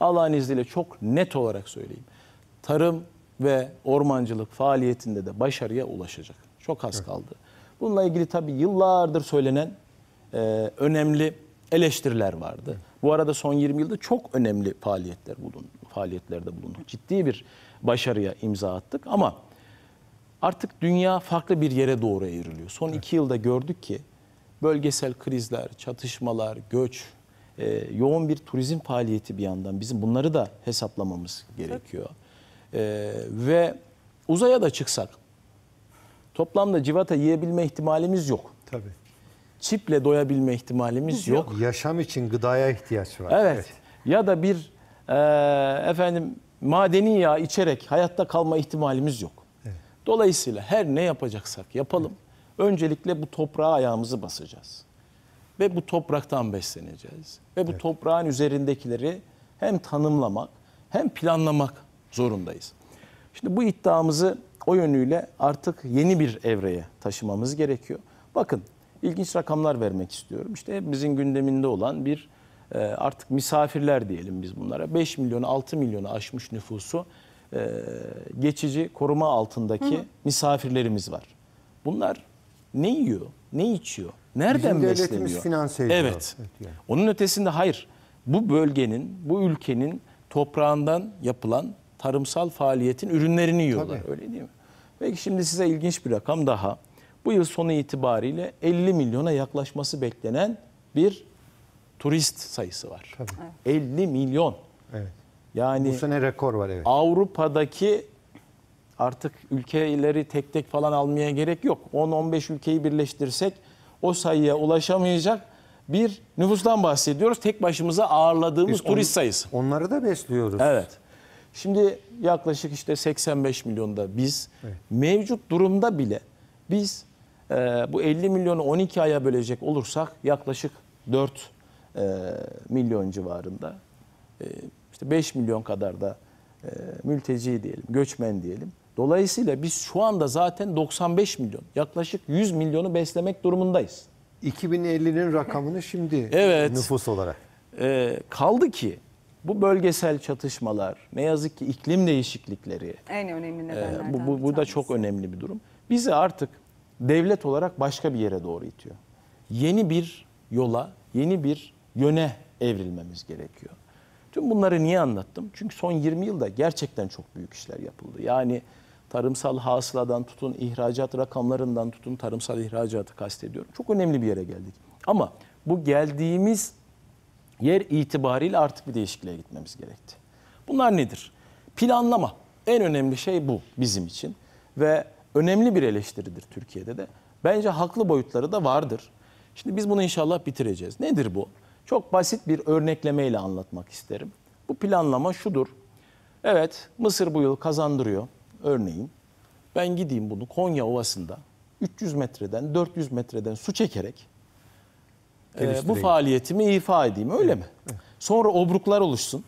Allah'ın izniyle çok net olarak söyleyeyim. Tarım ve ormancılık faaliyetinde de başarıya ulaşacak. Çok az evet. kaldı. Bununla ilgili tabii yıllardır söylenen e, önemli eleştiriler vardı. Evet. Bu arada son 20 yılda çok önemli faaliyetler bulundu. Faaliyetlerde bulundu. Ciddi bir başarıya imza attık ama Artık dünya farklı bir yere doğru eğriliyor. Son evet. iki yılda gördük ki bölgesel krizler, çatışmalar, göç, e, yoğun bir turizm faaliyeti bir yandan bizim bunları da hesaplamamız gerekiyor. E, ve uzaya da çıksak toplamda civata yiyebilme ihtimalimiz yok. Tabii. Çiple doyabilme ihtimalimiz yok. yok. Yaşam için gıdaya ihtiyaç var. Evet. evet. Ya da bir e, efendim madeni yağ içerek hayatta kalma ihtimalimiz yok. Dolayısıyla her ne yapacaksak yapalım. Öncelikle bu toprağa ayağımızı basacağız. Ve bu topraktan besleneceğiz. Ve bu evet. toprağın üzerindekileri hem tanımlamak hem planlamak zorundayız. Şimdi bu iddiamızı o yönüyle artık yeni bir evreye taşımamız gerekiyor. Bakın ilginç rakamlar vermek istiyorum. İşte hepimizin gündeminde olan bir e, artık misafirler diyelim biz bunlara. 5 milyonu 6 milyonu aşmış nüfusu e, geçici koruma altındaki Hı. misafirlerimiz var. Bunlar ne yiyor, ne içiyor, nereden Bizim besleniyor? finanse ediyor. Evet. evet yani. Onun ötesinde hayır. Bu bölgenin, bu ülkenin toprağından yapılan tarımsal faaliyetin ürünlerini yiyorlar. Tabii. Öyle değil mi? Peki şimdi size ilginç bir rakam daha. Bu yıl sonu itibariyle 50 milyona yaklaşması beklenen bir turist sayısı var. Tabii. Evet. 50 milyon. Evet. Yani bu sene rekor var evet. Avrupa'daki artık ülkeleri tek tek falan almaya gerek yok. 10-15 ülkeyi birleştirsek o sayıya ulaşamayacak bir nüfustan bahsediyoruz. Tek başımıza ağırladığımız Biz turist on, sayısı. Onları da besliyoruz. Evet. Şimdi yaklaşık işte 85 milyonda biz evet. mevcut durumda bile biz e, bu 50 milyonu 12 aya bölecek olursak yaklaşık 4 e, milyon civarında e, işte 5 milyon kadar da e, mülteci diyelim, göçmen diyelim. Dolayısıyla biz şu anda zaten 95 milyon, yaklaşık 100 milyonu beslemek durumundayız. 2050'nin rakamını şimdi evet. nüfus olarak. E, kaldı ki bu bölgesel çatışmalar, ne yazık ki iklim değişiklikleri. En önemli e, nedenlerden. E, bu, bu, bu da çok önemli bir durum. Bizi artık devlet olarak başka bir yere doğru itiyor. Yeni bir yola, yeni bir yöne evrilmemiz gerekiyor. Tüm bunları niye anlattım? Çünkü son 20 yılda gerçekten çok büyük işler yapıldı. Yani tarımsal hasıladan tutun, ihracat rakamlarından tutun, tarımsal ihracatı kastediyorum. Çok önemli bir yere geldik. Ama bu geldiğimiz yer itibariyle artık bir değişikliğe gitmemiz gerekti. Bunlar nedir? Planlama. En önemli şey bu bizim için ve önemli bir eleştiridir Türkiye'de de. Bence haklı boyutları da vardır. Şimdi biz bunu inşallah bitireceğiz. Nedir bu? çok basit bir örneklemeyle anlatmak isterim. Bu planlama şudur. Evet Mısır bu yıl kazandırıyor örneğin. Ben gideyim bunu Konya Ovası'nda 300 metreden 400 metreden su çekerek e, bu faaliyetimi ifa edeyim öyle mi? Sonra obruklar oluşsun.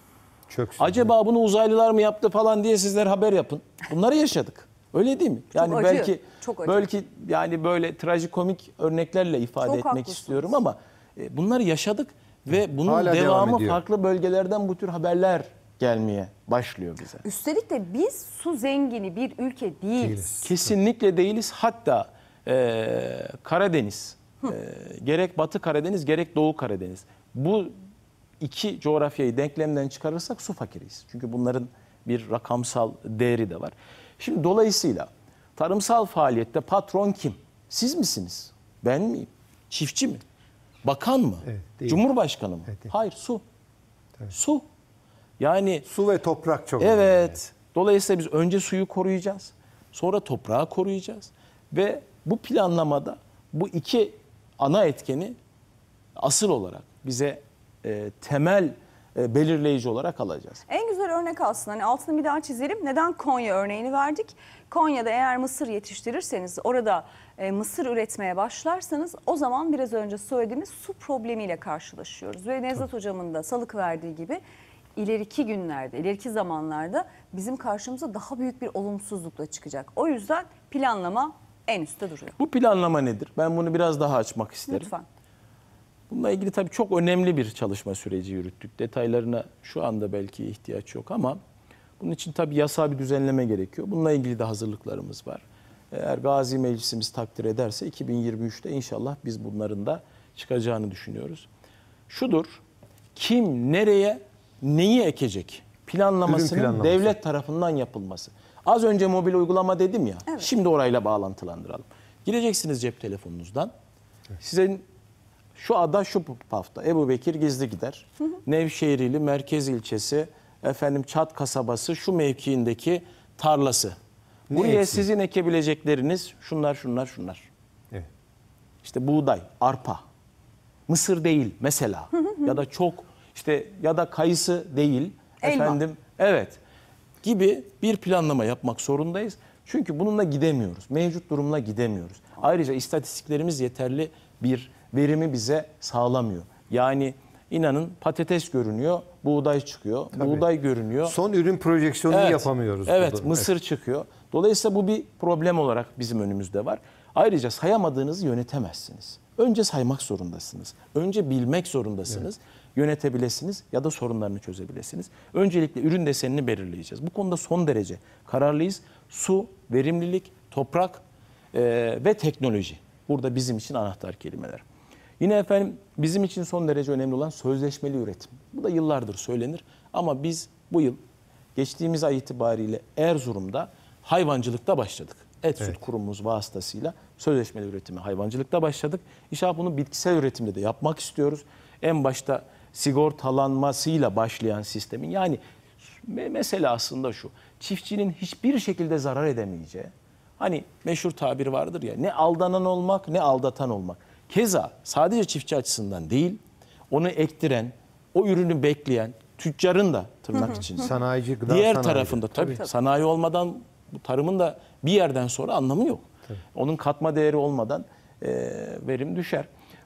Çöksün Acaba bunu uzaylılar mı yaptı falan diye sizler haber yapın. Bunları yaşadık. Öyle değil mi? Yani acı, belki çok acı. belki yani böyle trajikomik örneklerle ifade Çok etmek haklısınız. istiyorum ama e, bunları yaşadık. Ve bunun Hala devamı ediyor. farklı bölgelerden bu tür haberler gelmeye başlıyor bize. Üstelik de biz su zengini bir ülke değiliz. değiliz. Kesinlikle değiliz. Hatta e, Karadeniz, e, gerek Batı Karadeniz gerek Doğu Karadeniz. Bu iki coğrafyayı denklemden çıkarırsak su fakiriyiz. Çünkü bunların bir rakamsal değeri de var. Şimdi dolayısıyla tarımsal faaliyette patron kim? Siz misiniz? Ben miyim? Çiftçi mi? Bakan mı? Evet, değil. Cumhurbaşkanı mı? Evet, değil. Hayır su. Tabii. Su. Yani su ve toprak çok önemli. Evet. Yani. Dolayısıyla biz önce suyu koruyacağız. Sonra toprağı koruyacağız ve bu planlamada bu iki ana etkeni asıl olarak bize e, temel e, belirleyici olarak alacağız. En güzel örnek aslında hani altını bir daha çizelim. Neden Konya örneğini verdik? Konya'da eğer mısır yetiştirirseniz orada e, mısır üretmeye başlarsanız o zaman biraz önce söylediğimiz su problemiyle karşılaşıyoruz. Ve Nevzat Hocam'ın da salık verdiği gibi ileriki günlerde, ileriki zamanlarda bizim karşımıza daha büyük bir olumsuzlukla çıkacak. O yüzden planlama en üstte duruyor. Bu planlama nedir? Ben bunu biraz daha açmak isterim. Lütfen. Bununla ilgili tabii çok önemli bir çalışma süreci yürüttük. Detaylarına şu anda belki ihtiyaç yok ama bunun için tabii yasal bir düzenleme gerekiyor. Bununla ilgili de hazırlıklarımız var. Eğer Gazi Meclisimiz takdir ederse 2023'te inşallah biz bunların da çıkacağını düşünüyoruz. Şudur, kim nereye neyi ekecek planlamasının planlaması. devlet tarafından yapılması. Az önce mobil uygulama dedim ya, evet. şimdi orayla bağlantılandıralım. Gireceksiniz cep telefonunuzdan. Evet. Sizin şu ada şu hafta Ebu Bekir gizli gider. Hı hı. Nevşehirli merkez ilçesi efendim Çat kasabası şu mevkiindeki tarlası. Ne Buraya eksik? sizin ekebilecekleriniz şunlar şunlar şunlar. Evet. İşte buğday, arpa, mısır değil mesela ya da çok işte ya da kayısı değil Elma. efendim evet gibi bir planlama yapmak zorundayız. Çünkü bununla gidemiyoruz. Mevcut durumla gidemiyoruz. Ayrıca istatistiklerimiz yeterli bir verimi bize sağlamıyor. Yani inanın patates görünüyor, buğday çıkıyor, Tabii. buğday görünüyor. Son ürün projeksiyonunu evet, yapamıyoruz. Evet, burada. mısır evet. çıkıyor. Dolayısıyla bu bir problem olarak bizim önümüzde var. Ayrıca sayamadığınızı yönetemezsiniz. Önce saymak zorundasınız. Önce bilmek zorundasınız. Evet. Yönetebilesiniz ya da sorunlarını çözebilirsiniz. Öncelikle ürün desenini belirleyeceğiz. Bu konuda son derece kararlıyız. Su, verimlilik, toprak e, ve teknoloji. Burada bizim için anahtar kelimeler. Yine efendim bizim için son derece önemli olan sözleşmeli üretim. Bu da yıllardır söylenir ama biz bu yıl geçtiğimiz ay itibariyle Erzurum'da hayvancılıkta başladık. Et evet. süt kurumumuz vasıtasıyla sözleşmeli üretimi hayvancılıkta başladık. İnşallah bunu bitkisel üretimde de yapmak istiyoruz. En başta sigortalanmasıyla başlayan sistemin yani mesele aslında şu. Çiftçinin hiçbir şekilde zarar edemeyeceği. Hani meşhur tabir vardır ya ne aldanan olmak ne aldatan olmak. Keza sadece çiftçi açısından değil, onu ektiren, o ürünü bekleyen tüccarın da tırnak için sanayici gıda diğer sanayici. tarafında tabii, tabii, sanayi olmadan tarımın da bir yerden sonra anlamı yok. Tabii. Onun katma değeri olmadan e, verim düşer.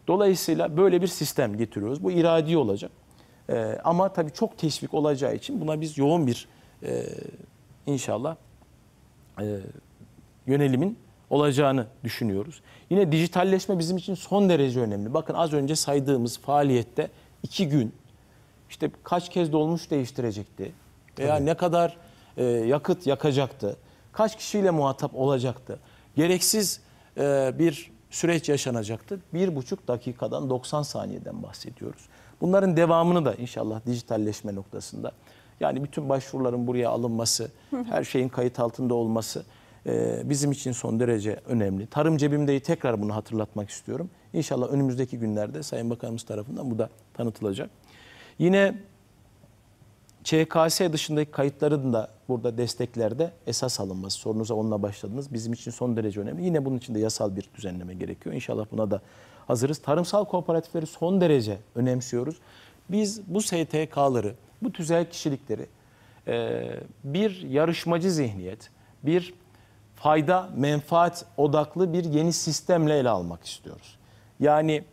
Dolayısıyla böyle bir sistem getiriyoruz. Bu iradi olacak. E, ama tabii çok teşvik olacağı için buna biz yoğun bir e, inşallah e, yönelimin olacağını düşünüyoruz. Yine dijitalleşme bizim için son derece önemli. Bakın az önce saydığımız faaliyette iki gün işte kaç kez dolmuş değiştirecekti veya Tabii. ne kadar e, yakıt yakacaktı, kaç kişiyle muhatap olacaktı, gereksiz e, bir süreç yaşanacaktı. Bir buçuk dakikadan 90 saniyeden bahsediyoruz. Bunların devamını da inşallah dijitalleşme noktasında yani bütün başvuruların buraya alınması, her şeyin kayıt altında olması ee, bizim için son derece önemli. Tarım cebimdeyi tekrar bunu hatırlatmak istiyorum. İnşallah önümüzdeki günlerde Sayın Bakanımız tarafından bu da tanıtılacak. Yine ÇKS dışındaki kayıtların da burada desteklerde esas alınması. Sorunuza onunla başladınız. Bizim için son derece önemli. Yine bunun için de yasal bir düzenleme gerekiyor. İnşallah buna da hazırız. Tarımsal kooperatifleri son derece önemsiyoruz. Biz bu STK'ları, bu tüzel kişilikleri e, bir yarışmacı zihniyet, bir fayda, menfaat odaklı bir yeni sistemle ele almak istiyoruz. Yani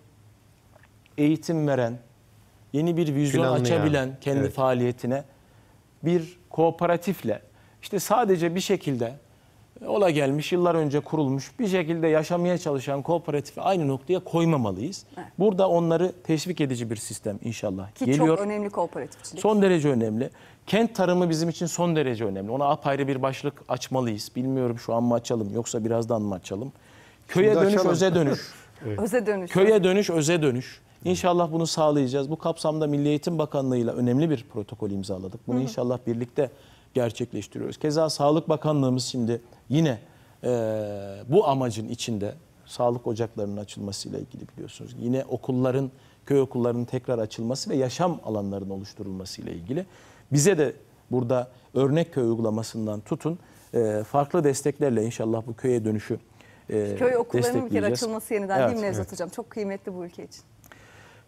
eğitim veren, yeni bir vizyon Planlı açabilen kendi evet. faaliyetine bir kooperatifle işte sadece bir şekilde ola gelmiş yıllar önce kurulmuş bir şekilde yaşamaya çalışan kooperatifi aynı noktaya koymamalıyız. Evet. Burada onları teşvik edici bir sistem inşallah Ki geliyor. Ki çok önemli kooperatifçilik. Son derece önemli. Kent tarımı bizim için son derece önemli. Ona apayrı bir başlık açmalıyız. Bilmiyorum şu an mı açalım yoksa birazdan mı açalım? Köye Şimdi dönüş, açalım. öze dönüş. evet. Öze dönüş. Köye dönüş, öze dönüş. İnşallah bunu sağlayacağız. Bu kapsamda Milli Eğitim Bakanlığı'yla önemli bir protokol imzaladık. Bunu Hı -hı. inşallah birlikte gerçekleştiriyoruz. Keza Sağlık Bakanlığımız şimdi yine e, bu amacın içinde sağlık ocaklarının açılmasıyla ilgili biliyorsunuz. Yine okulların, köy okullarının tekrar açılması ve yaşam alanlarının oluşturulmasıyla ilgili. Bize de burada örnek köy uygulamasından tutun e, farklı desteklerle inşallah bu köye dönüşü e, Köy okullarının bir kere açılması yeniden evet, değil mi Nevzat evet. Hocam? Çok kıymetli bu ülke için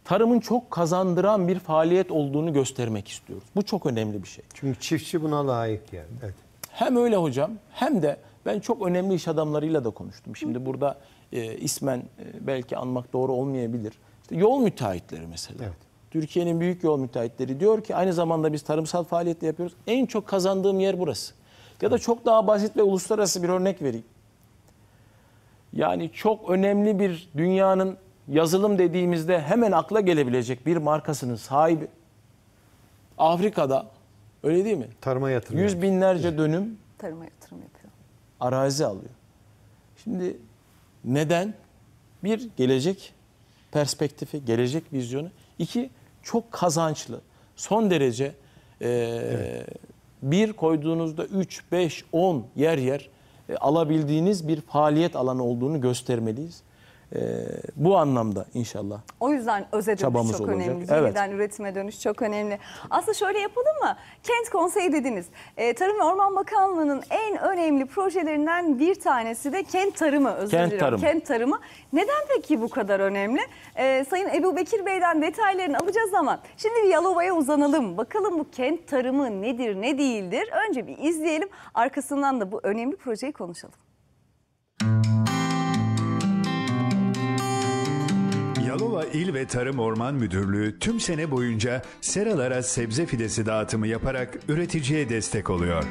tarımın çok kazandıran bir faaliyet olduğunu göstermek istiyoruz. Bu çok önemli bir şey. Çünkü çiftçi buna layık yani. Evet. Hem öyle hocam hem de ben çok önemli iş adamlarıyla da konuştum. Şimdi burada e, ismen e, belki anmak doğru olmayabilir. İşte yol müteahhitleri mesela. Evet. Türkiye'nin büyük yol müteahhitleri diyor ki aynı zamanda biz tarımsal faaliyetle yapıyoruz. En çok kazandığım yer burası. Ya da çok daha basit ve uluslararası bir örnek vereyim. Yani çok önemli bir dünyanın yazılım dediğimizde hemen akla gelebilecek bir markasının sahibi Afrika'da öyle değil mi? Tarıma yatırım. Yüz binlerce dönüm Tarıma yatırım yapıyor. arazi alıyor. Şimdi neden? Bir, gelecek perspektifi, gelecek vizyonu. İki, çok kazançlı. Son derece e, bir koyduğunuzda 3, 5, 10 yer yer e, alabildiğiniz bir faaliyet alanı olduğunu göstermeliyiz. E, bu anlamda inşallah. O yüzden öze dönüş Çabamız çok olacak. önemli. Evet. Yeniden üretime dönüş çok önemli. Aslında şöyle yapalım mı? Kent konseyi dediniz. E, Tarım ve Orman Bakanlığı'nın en önemli projelerinden bir tanesi de kent tarımı. Özür Kent dilerim. tarımı. Kent tarımı. Neden peki bu kadar önemli? E, Sayın Ebu Bekir Bey'den detaylarını alacağız ama şimdi bir Yalova'ya uzanalım. Bakalım bu kent tarımı nedir ne değildir? Önce bir izleyelim. Arkasından da bu önemli projeyi konuşalım. İl ve Tarım Orman Müdürlüğü tüm sene boyunca seralara sebze fidesi dağıtımı yaparak üreticiye destek oluyor.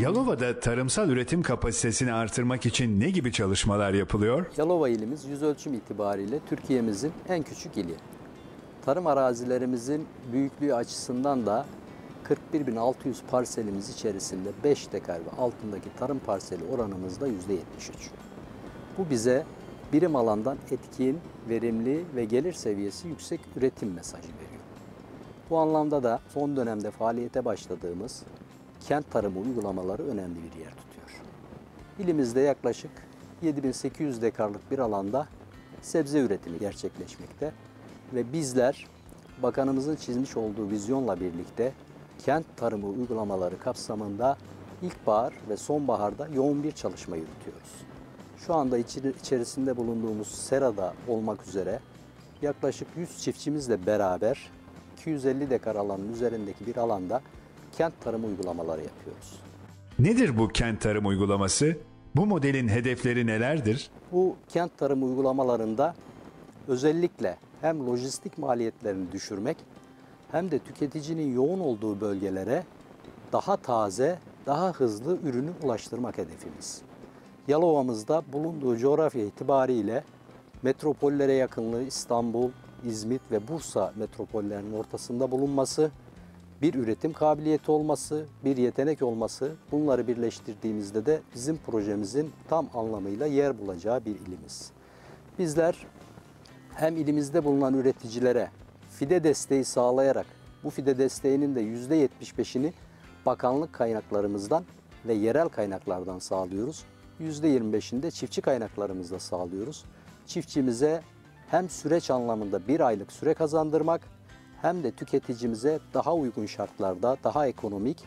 Yalova'da tarımsal üretim kapasitesini artırmak için ne gibi çalışmalar yapılıyor? Yalova ilimiz yüz ölçüm itibariyle Türkiye'mizin en küçük ili. Tarım arazilerimizin büyüklüğü açısından da 41.600 parselimiz içerisinde 5 dekar ve altındaki tarım parseli oranımız da %73. Bu bize birim alandan etkin, verimli ve gelir seviyesi yüksek üretim mesajı veriyor. Bu anlamda da son dönemde faaliyete başladığımız kent tarımı uygulamaları önemli bir yer tutuyor. İlimizde yaklaşık 7800 dekarlık bir alanda sebze üretimi gerçekleşmekte ve bizler bakanımızın çizmiş olduğu vizyonla birlikte kent tarımı uygulamaları kapsamında ilkbahar ve sonbaharda yoğun bir çalışma yürütüyoruz şu anda içerisinde bulunduğumuz serada olmak üzere yaklaşık 100 çiftçimizle beraber 250 dekar alanın üzerindeki bir alanda kent tarım uygulamaları yapıyoruz. Nedir bu kent tarım uygulaması? Bu modelin hedefleri nelerdir? Bu kent tarım uygulamalarında özellikle hem lojistik maliyetlerini düşürmek hem de tüketicinin yoğun olduğu bölgelere daha taze, daha hızlı ürünü ulaştırmak hedefimiz. Yalova'mızda bulunduğu coğrafya itibariyle metropollere yakınlığı İstanbul, İzmit ve Bursa metropollerinin ortasında bulunması, bir üretim kabiliyeti olması, bir yetenek olması bunları birleştirdiğimizde de bizim projemizin tam anlamıyla yer bulacağı bir ilimiz. Bizler hem ilimizde bulunan üreticilere fide desteği sağlayarak bu fide desteğinin de %75'ini bakanlık kaynaklarımızdan ve yerel kaynaklardan sağlıyoruz. %25'ini de çiftçi kaynaklarımızla sağlıyoruz. Çiftçimize hem süreç anlamında bir aylık süre kazandırmak hem de tüketicimize daha uygun şartlarda, daha ekonomik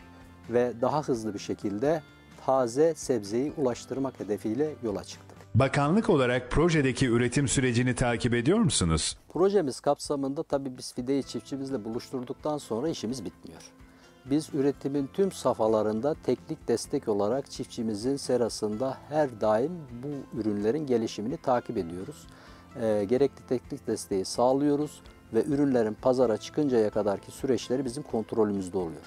ve daha hızlı bir şekilde taze sebzeyi ulaştırmak hedefiyle yola çıktık. Bakanlık olarak projedeki üretim sürecini takip ediyor musunuz? Projemiz kapsamında tabii biz fideyi çiftçimizle buluşturduktan sonra işimiz bitmiyor. Biz üretimin tüm safhalarında teknik destek olarak çiftçimizin serasında her daim bu ürünlerin gelişimini takip ediyoruz. E, gerekli teknik desteği sağlıyoruz ve ürünlerin pazara çıkıncaya kadarki süreçleri bizim kontrolümüzde oluyor.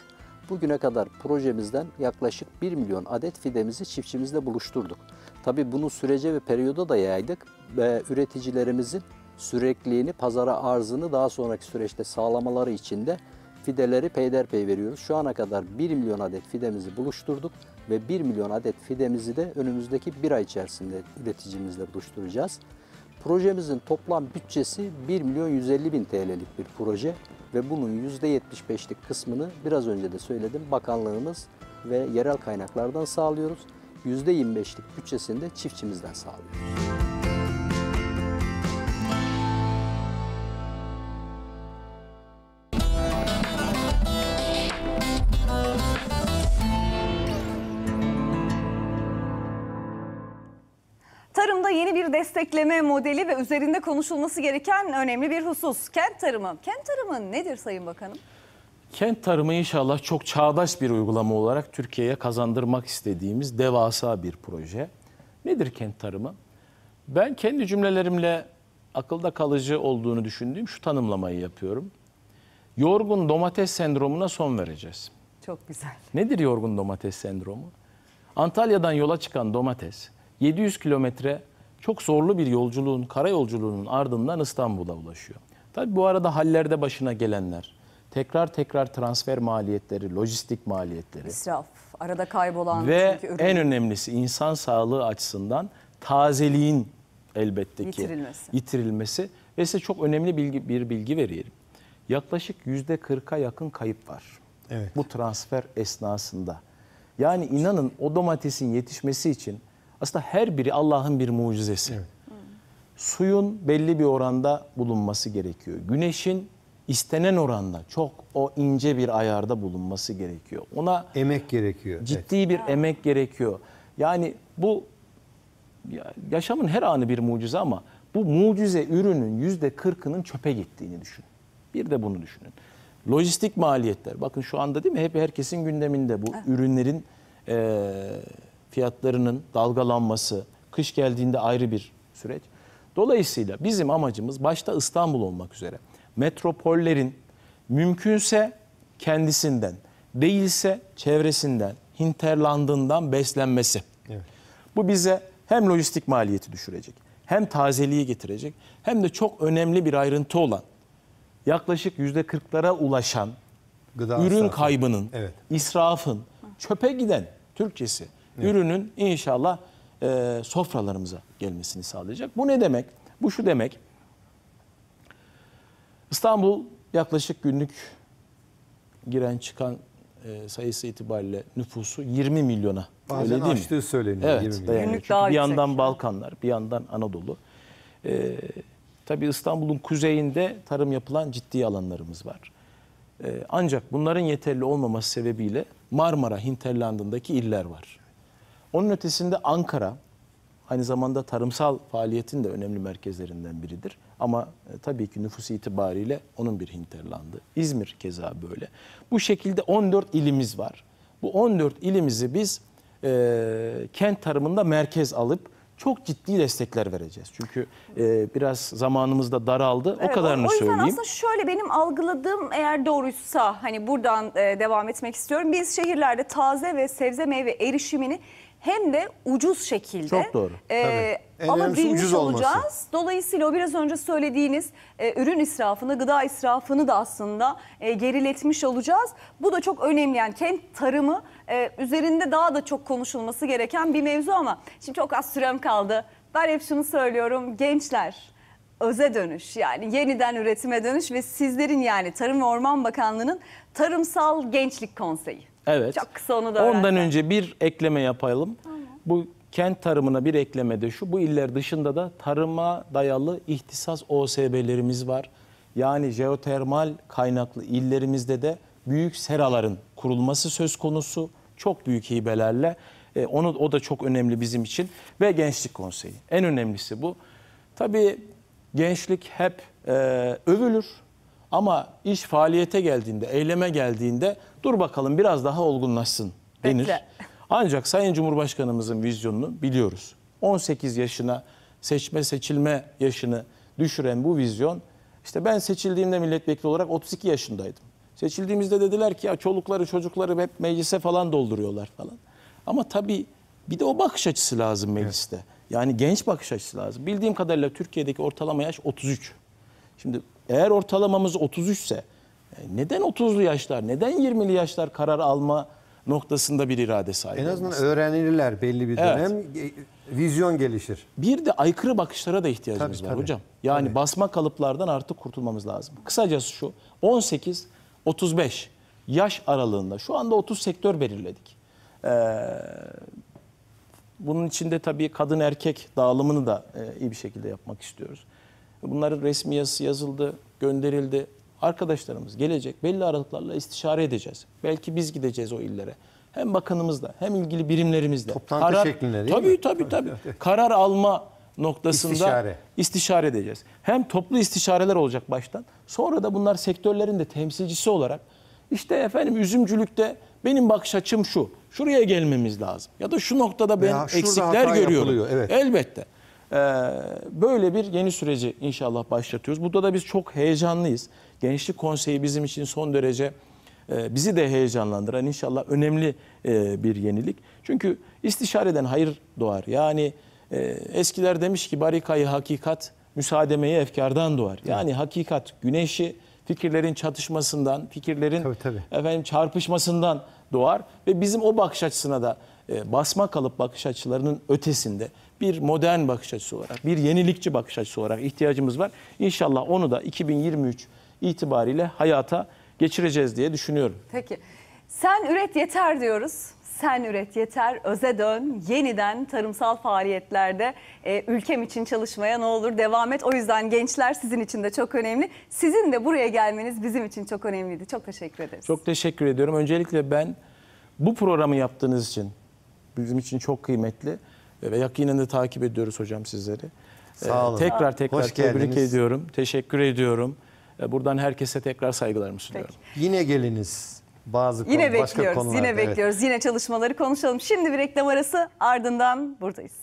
Bugüne kadar projemizden yaklaşık 1 milyon adet fidemizi çiftçimizle buluşturduk. Tabii bunu sürece ve periyoda da yaydık ve üreticilerimizin sürekliliğini, pazara arzını daha sonraki süreçte sağlamaları için de fideleri peyderpey veriyoruz. Şu ana kadar 1 milyon adet fidemizi buluşturduk ve 1 milyon adet fidemizi de önümüzdeki bir ay içerisinde üreticimizle buluşturacağız. Projemizin toplam bütçesi 1 milyon 150 bin TL'lik bir proje ve bunun %75'lik kısmını biraz önce de söyledim bakanlığımız ve yerel kaynaklardan sağlıyoruz. %25'lik bütçesini de çiftçimizden sağlıyoruz. yeni bir destekleme modeli ve üzerinde konuşulması gereken önemli bir husus. Kent tarımı. Kent tarımı nedir Sayın Bakanım? Kent tarımı inşallah çok çağdaş bir uygulama olarak Türkiye'ye kazandırmak istediğimiz devasa bir proje. Nedir kent tarımı? Ben kendi cümlelerimle akılda kalıcı olduğunu düşündüğüm şu tanımlamayı yapıyorum. Yorgun domates sendromuna son vereceğiz. Çok güzel. Nedir yorgun domates sendromu? Antalya'dan yola çıkan domates 700 kilometre çok zorlu bir yolculuğun, kara yolculuğunun ardından İstanbul'a ulaşıyor. Tabi bu arada hallerde başına gelenler, tekrar tekrar transfer maliyetleri, lojistik maliyetleri. İsraf, arada kaybolan. Ve en önemlisi insan sağlığı açısından tazeliğin elbette ki yitirilmesi. yitirilmesi. Ve size çok önemli bilgi, bir bilgi vereyim. Yaklaşık yüzde kırka yakın kayıp var. Evet. Bu transfer esnasında. Yani inanın o domatesin yetişmesi için aslında her biri Allah'ın bir mucizesi. Evet. Suyun belli bir oranda bulunması gerekiyor. Güneşin istenen oranda çok o ince bir ayarda bulunması gerekiyor. Ona emek gerekiyor. Ciddi evet. bir emek gerekiyor. Yani bu yaşamın her anı bir mucize ama bu mucize ürünün yüzde kırkının çöpe gittiğini düşün. Bir de bunu düşünün. Lojistik maliyetler. Bakın şu anda değil mi? Hep herkesin gündeminde bu ürünlerin e, fiyatlarının dalgalanması, kış geldiğinde ayrı bir süreç. Dolayısıyla bizim amacımız başta İstanbul olmak üzere metropollerin mümkünse kendisinden, değilse çevresinden, hinterlandından beslenmesi. Evet. Bu bize hem lojistik maliyeti düşürecek, hem tazeliği getirecek, hem de çok önemli bir ayrıntı olan yaklaşık yüzde kırklara ulaşan Gıda ürün israfı. kaybının, evet. israfın, çöpe giden Türkçesi Evet. Ürünün inşallah e, sofralarımıza gelmesini sağlayacak. Bu ne demek? Bu şu demek. İstanbul yaklaşık günlük giren çıkan e, sayısı itibariyle nüfusu 20 milyona. Bazen öyle değil açtığı mi? söyleniyor. Evet, 20 daha bir yandan yüksek. Balkanlar, bir yandan Anadolu. E, tabii İstanbul'un kuzeyinde tarım yapılan ciddi alanlarımız var. E, ancak bunların yeterli olmaması sebebiyle Marmara Hinterland'ındaki iller var. Onun ötesinde Ankara aynı zamanda tarımsal faaliyetin de önemli merkezlerinden biridir. Ama e, tabii ki nüfus itibariyle onun bir hinterlandı. İzmir keza böyle. Bu şekilde 14 ilimiz var. Bu 14 ilimizi biz e, kent tarımında merkez alıp çok ciddi destekler vereceğiz. Çünkü e, biraz zamanımız da daraldı. Evet, o kadarını o, o söyleyeyim. O yüzden aslında şöyle benim algıladığım eğer doğruysa hani buradan e, devam etmek istiyorum. Biz şehirlerde taze ve sebze meyve erişimini hem de ucuz şekilde Çok doğru. E, Ama alabilmiş olacağız. Olması. Dolayısıyla o biraz önce söylediğiniz e, ürün israfını, gıda israfını da aslında e, geriletmiş olacağız. Bu da çok önemli. Yani kent tarımı e, üzerinde daha da çok konuşulması gereken bir mevzu ama şimdi çok az sürem kaldı. Ben hep şunu söylüyorum gençler öze dönüş yani yeniden üretime dönüş ve sizlerin yani Tarım ve Orman Bakanlığı'nın Tarımsal Gençlik Konseyi. Evet. Çok kısa onu da öğrendim. Ondan önce bir ekleme yapalım. Bu kent tarımına bir ekleme de şu. Bu iller dışında da tarıma dayalı ihtisas OSB'lerimiz var. Yani jeotermal kaynaklı illerimizde de büyük seraların kurulması söz konusu. Çok büyük hibelerle. E, onu o da çok önemli bizim için ve gençlik konseyi. En önemlisi bu. Tabii gençlik hep e, övülür ama iş faaliyete geldiğinde, eyleme geldiğinde dur bakalım biraz daha olgunlaşsın denir. Bekle. Ancak Sayın Cumhurbaşkanımızın vizyonunu biliyoruz. 18 yaşına seçme seçilme yaşını düşüren bu vizyon İşte ben seçildiğimde milletvekili olarak 32 yaşındaydım. Seçildiğimizde dediler ki ya çolukları çocukları hep meclise falan dolduruyorlar falan. Ama tabii bir de o bakış açısı lazım mecliste. Evet. Yani genç bakış açısı lazım. Bildiğim kadarıyla Türkiye'deki ortalama yaş 33. Şimdi eğer ortalamamız 33 ise neden 30'lu yaşlar, neden 20'li yaşlar karar alma noktasında bir irade sahibi En azından olması. öğrenirler belli bir dönem. Evet. E, vizyon gelişir. Bir de aykırı bakışlara da ihtiyacımız tabii, var tabii. hocam. Yani tabii. basma kalıplardan artık kurtulmamız lazım. Kısacası şu 18-35 yaş aralığında şu anda 30 sektör belirledik. Ee, bunun içinde tabii kadın erkek dağılımını da e, iyi bir şekilde yapmak istiyoruz. Bunların resmi yazısı yazıldı, gönderildi arkadaşlarımız gelecek. Belli aralıklarla istişare edeceğiz. Belki biz gideceğiz o illere. Hem bakanımızla hem ilgili birimlerimizle. Toplantı karar, şeklinde değil tabii, mi? Tabii tabii. karar alma noktasında istişare. istişare edeceğiz. Hem toplu istişareler olacak baştan. Sonra da bunlar sektörlerin de temsilcisi olarak işte efendim üzümcülükte benim bakış açım şu. Şuraya gelmemiz lazım. Ya da şu noktada ben ya eksikler görüyorum. Evet. Elbette. Ee, böyle bir yeni süreci inşallah başlatıyoruz. Burada da biz çok heyecanlıyız. Gençlik Konseyi bizim için son derece e, bizi de heyecanlandıran inşallah önemli e, bir yenilik. Çünkü istişareden hayır doğar. Yani e, eskiler demiş ki barikayı hakikat, müsaademeyi efkardan doğar. Yani hakikat güneşi fikirlerin çatışmasından, fikirlerin tabii, tabii. efendim çarpışmasından doğar ve bizim o bakış açısına da basma kalıp bakış açılarının ötesinde bir modern bakış açısı olarak, bir yenilikçi bakış açısı olarak ihtiyacımız var. İnşallah onu da 2023 itibariyle hayata geçireceğiz diye düşünüyorum. Peki sen üret yeter diyoruz. Sen üret yeter, öze dön, yeniden tarımsal faaliyetlerde e, ülkem için çalışmaya ne olur devam et. O yüzden gençler sizin için de çok önemli. Sizin de buraya gelmeniz bizim için çok önemliydi. Çok teşekkür ederiz. Çok teşekkür ediyorum. Öncelikle ben bu programı yaptığınız için bizim için çok kıymetli ve yakinen de takip ediyoruz hocam sizleri. Sağ ee, olun. Ee, tekrar tekrar Hoş tebrik geldiniz. ediyorum. Teşekkür ediyorum. E, buradan herkese tekrar saygılarımı sunuyorum. Peki. Yine geliniz bazı yine konu, bekliyoruz, başka konularda. Yine bekliyoruz, evet. yine çalışmaları konuşalım. Şimdi bir reklam arası ardından buradayız.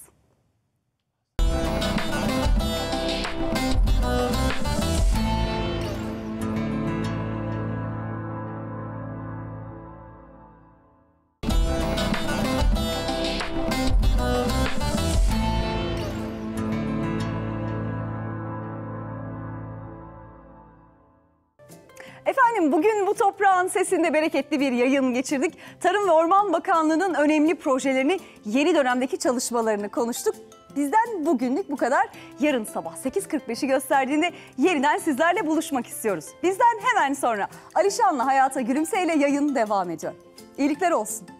Efendim bugün bu toprağın sesinde bereketli bir yayın geçirdik. Tarım ve Orman Bakanlığı'nın önemli projelerini, yeni dönemdeki çalışmalarını konuştuk. Bizden bugünlük bu kadar. Yarın sabah 8.45'i gösterdiğinde yeniden sizlerle buluşmak istiyoruz. Bizden hemen sonra Alişan'la Hayata Gülümse ile yayın devam ediyor. İyilikler olsun.